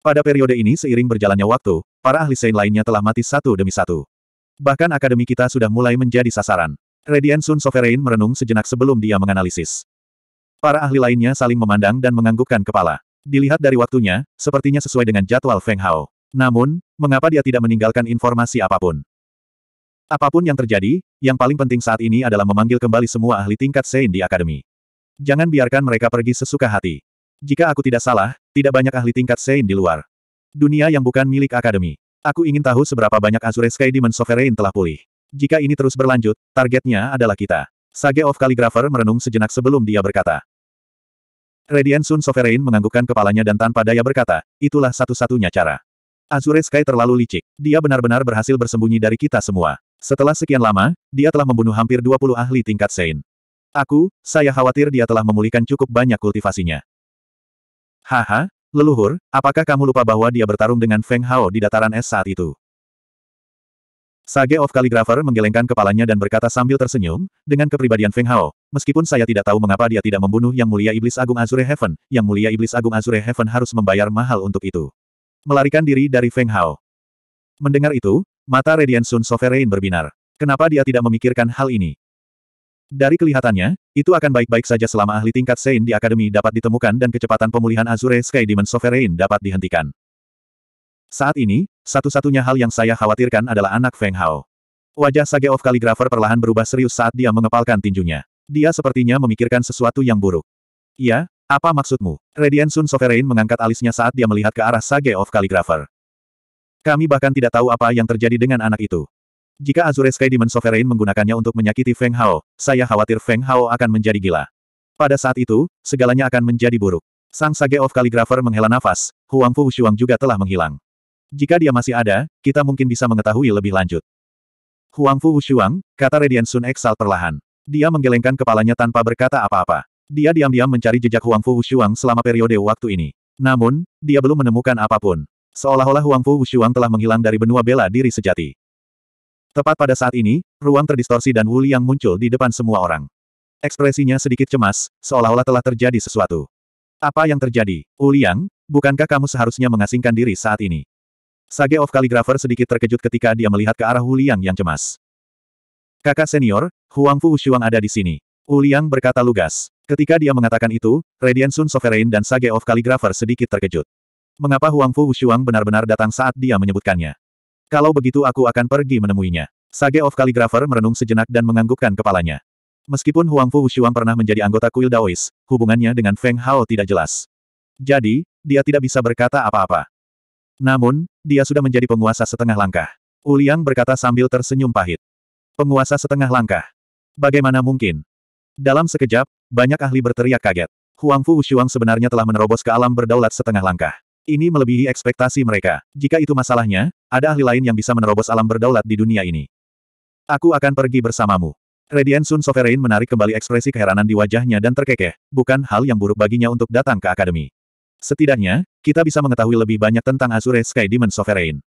Pada periode ini seiring berjalannya waktu, para ahli Sein lainnya telah mati satu demi satu. Bahkan akademi kita sudah mulai menjadi sasaran. Radiant Sun Sovereign merenung sejenak sebelum dia menganalisis. Para ahli lainnya saling memandang dan menganggukkan kepala. Dilihat dari waktunya, sepertinya sesuai dengan jadwal Feng Hao. Namun, mengapa dia tidak meninggalkan informasi apapun? Apapun yang terjadi, yang paling penting saat ini adalah memanggil kembali semua ahli tingkat Sein di Akademi. Jangan biarkan mereka pergi sesuka hati. Jika aku tidak salah, tidak banyak ahli tingkat Sein di luar. Dunia yang bukan milik akademi. Aku ingin tahu seberapa banyak Azure Sky Demon Sovereign telah pulih. Jika ini terus berlanjut, targetnya adalah kita. Sage of Calligrapher merenung sejenak sebelum dia berkata. Radiant Sun Sovereign menganggukkan kepalanya dan tanpa daya berkata, itulah satu-satunya cara. Azure Sky terlalu licik. Dia benar-benar berhasil bersembunyi dari kita semua. Setelah sekian lama, dia telah membunuh hampir 20 ahli tingkat Sein. Aku, saya khawatir dia telah memulihkan cukup banyak kultivasinya. Haha, leluhur, apakah kamu lupa bahwa dia bertarung dengan Feng Hao di dataran es saat itu? Sage of Calligrapher menggelengkan kepalanya dan berkata sambil tersenyum, dengan kepribadian Feng Hao, meskipun saya tidak tahu mengapa dia tidak membunuh Yang Mulia Iblis Agung Azure Heaven, Yang Mulia Iblis Agung Azure Heaven harus membayar mahal untuk itu. Melarikan diri dari Feng Hao. Mendengar itu, mata Radiant Sun Sovereign berbinar. Kenapa dia tidak memikirkan hal ini? Dari kelihatannya, itu akan baik-baik saja selama ahli tingkat Sein di Akademi dapat ditemukan dan kecepatan pemulihan Azure Sky Demon Sovereign dapat dihentikan. Saat ini, satu-satunya hal yang saya khawatirkan adalah anak Feng Hao. Wajah Sage of Calligrapher perlahan berubah serius saat dia mengepalkan tinjunya. Dia sepertinya memikirkan sesuatu yang buruk. Ya, apa maksudmu? Radiant Sun Sovereign mengangkat alisnya saat dia melihat ke arah Sage of Calligrapher. Kami bahkan tidak tahu apa yang terjadi dengan anak itu. Jika Azure Sky Demon Sovereign menggunakannya untuk menyakiti Feng Hao, saya khawatir Feng Hao akan menjadi gila. Pada saat itu, segalanya akan menjadi buruk. Sang Sage of Calligrapher menghela nafas, Huang Fu Shuang juga telah menghilang. Jika dia masih ada, kita mungkin bisa mengetahui lebih lanjut. Huang Fu Shuang, kata Radian Sun Exal perlahan. Dia menggelengkan kepalanya tanpa berkata apa-apa. Dia diam-diam mencari jejak Huang Fu Shuang selama periode waktu ini. Namun, dia belum menemukan apapun. Seolah-olah Huang Fu Shuang telah menghilang dari benua bela diri sejati. Tepat pada saat ini, ruang terdistorsi dan Wu Liang muncul di depan semua orang. Ekspresinya sedikit cemas, seolah-olah telah terjadi sesuatu. Apa yang terjadi, Wu Liang? Bukankah kamu seharusnya mengasingkan diri saat ini? Sage of Calligrapher sedikit terkejut ketika dia melihat ke arah Wu Liang yang cemas. Kakak senior, Huang Fu Shuang ada di sini. Wu Liang berkata lugas. Ketika dia mengatakan itu, Radiant Sun Sovereign dan Sage of Calligrapher sedikit terkejut. Mengapa Huang Fu Shuang benar-benar datang saat dia menyebutkannya? Kalau begitu aku akan pergi menemuinya. Sage of Calligrapher merenung sejenak dan menganggukkan kepalanya. Meskipun Huangfu Fu Wushuang pernah menjadi anggota kuil Daois, hubungannya dengan Feng Hao tidak jelas. Jadi, dia tidak bisa berkata apa-apa. Namun, dia sudah menjadi penguasa setengah langkah. Uliang berkata sambil tersenyum pahit. Penguasa setengah langkah. Bagaimana mungkin? Dalam sekejap, banyak ahli berteriak kaget. Huangfu Fu Wushuang sebenarnya telah menerobos ke alam berdaulat setengah langkah. Ini melebihi ekspektasi mereka. Jika itu masalahnya, ada ahli lain yang bisa menerobos alam berdaulat di dunia ini. Aku akan pergi bersamamu. Radiant Sun Sovereign menarik kembali ekspresi keheranan di wajahnya dan terkekeh, bukan hal yang buruk baginya untuk datang ke akademi. Setidaknya, kita bisa mengetahui lebih banyak tentang Azure Sky Demon Sovereign.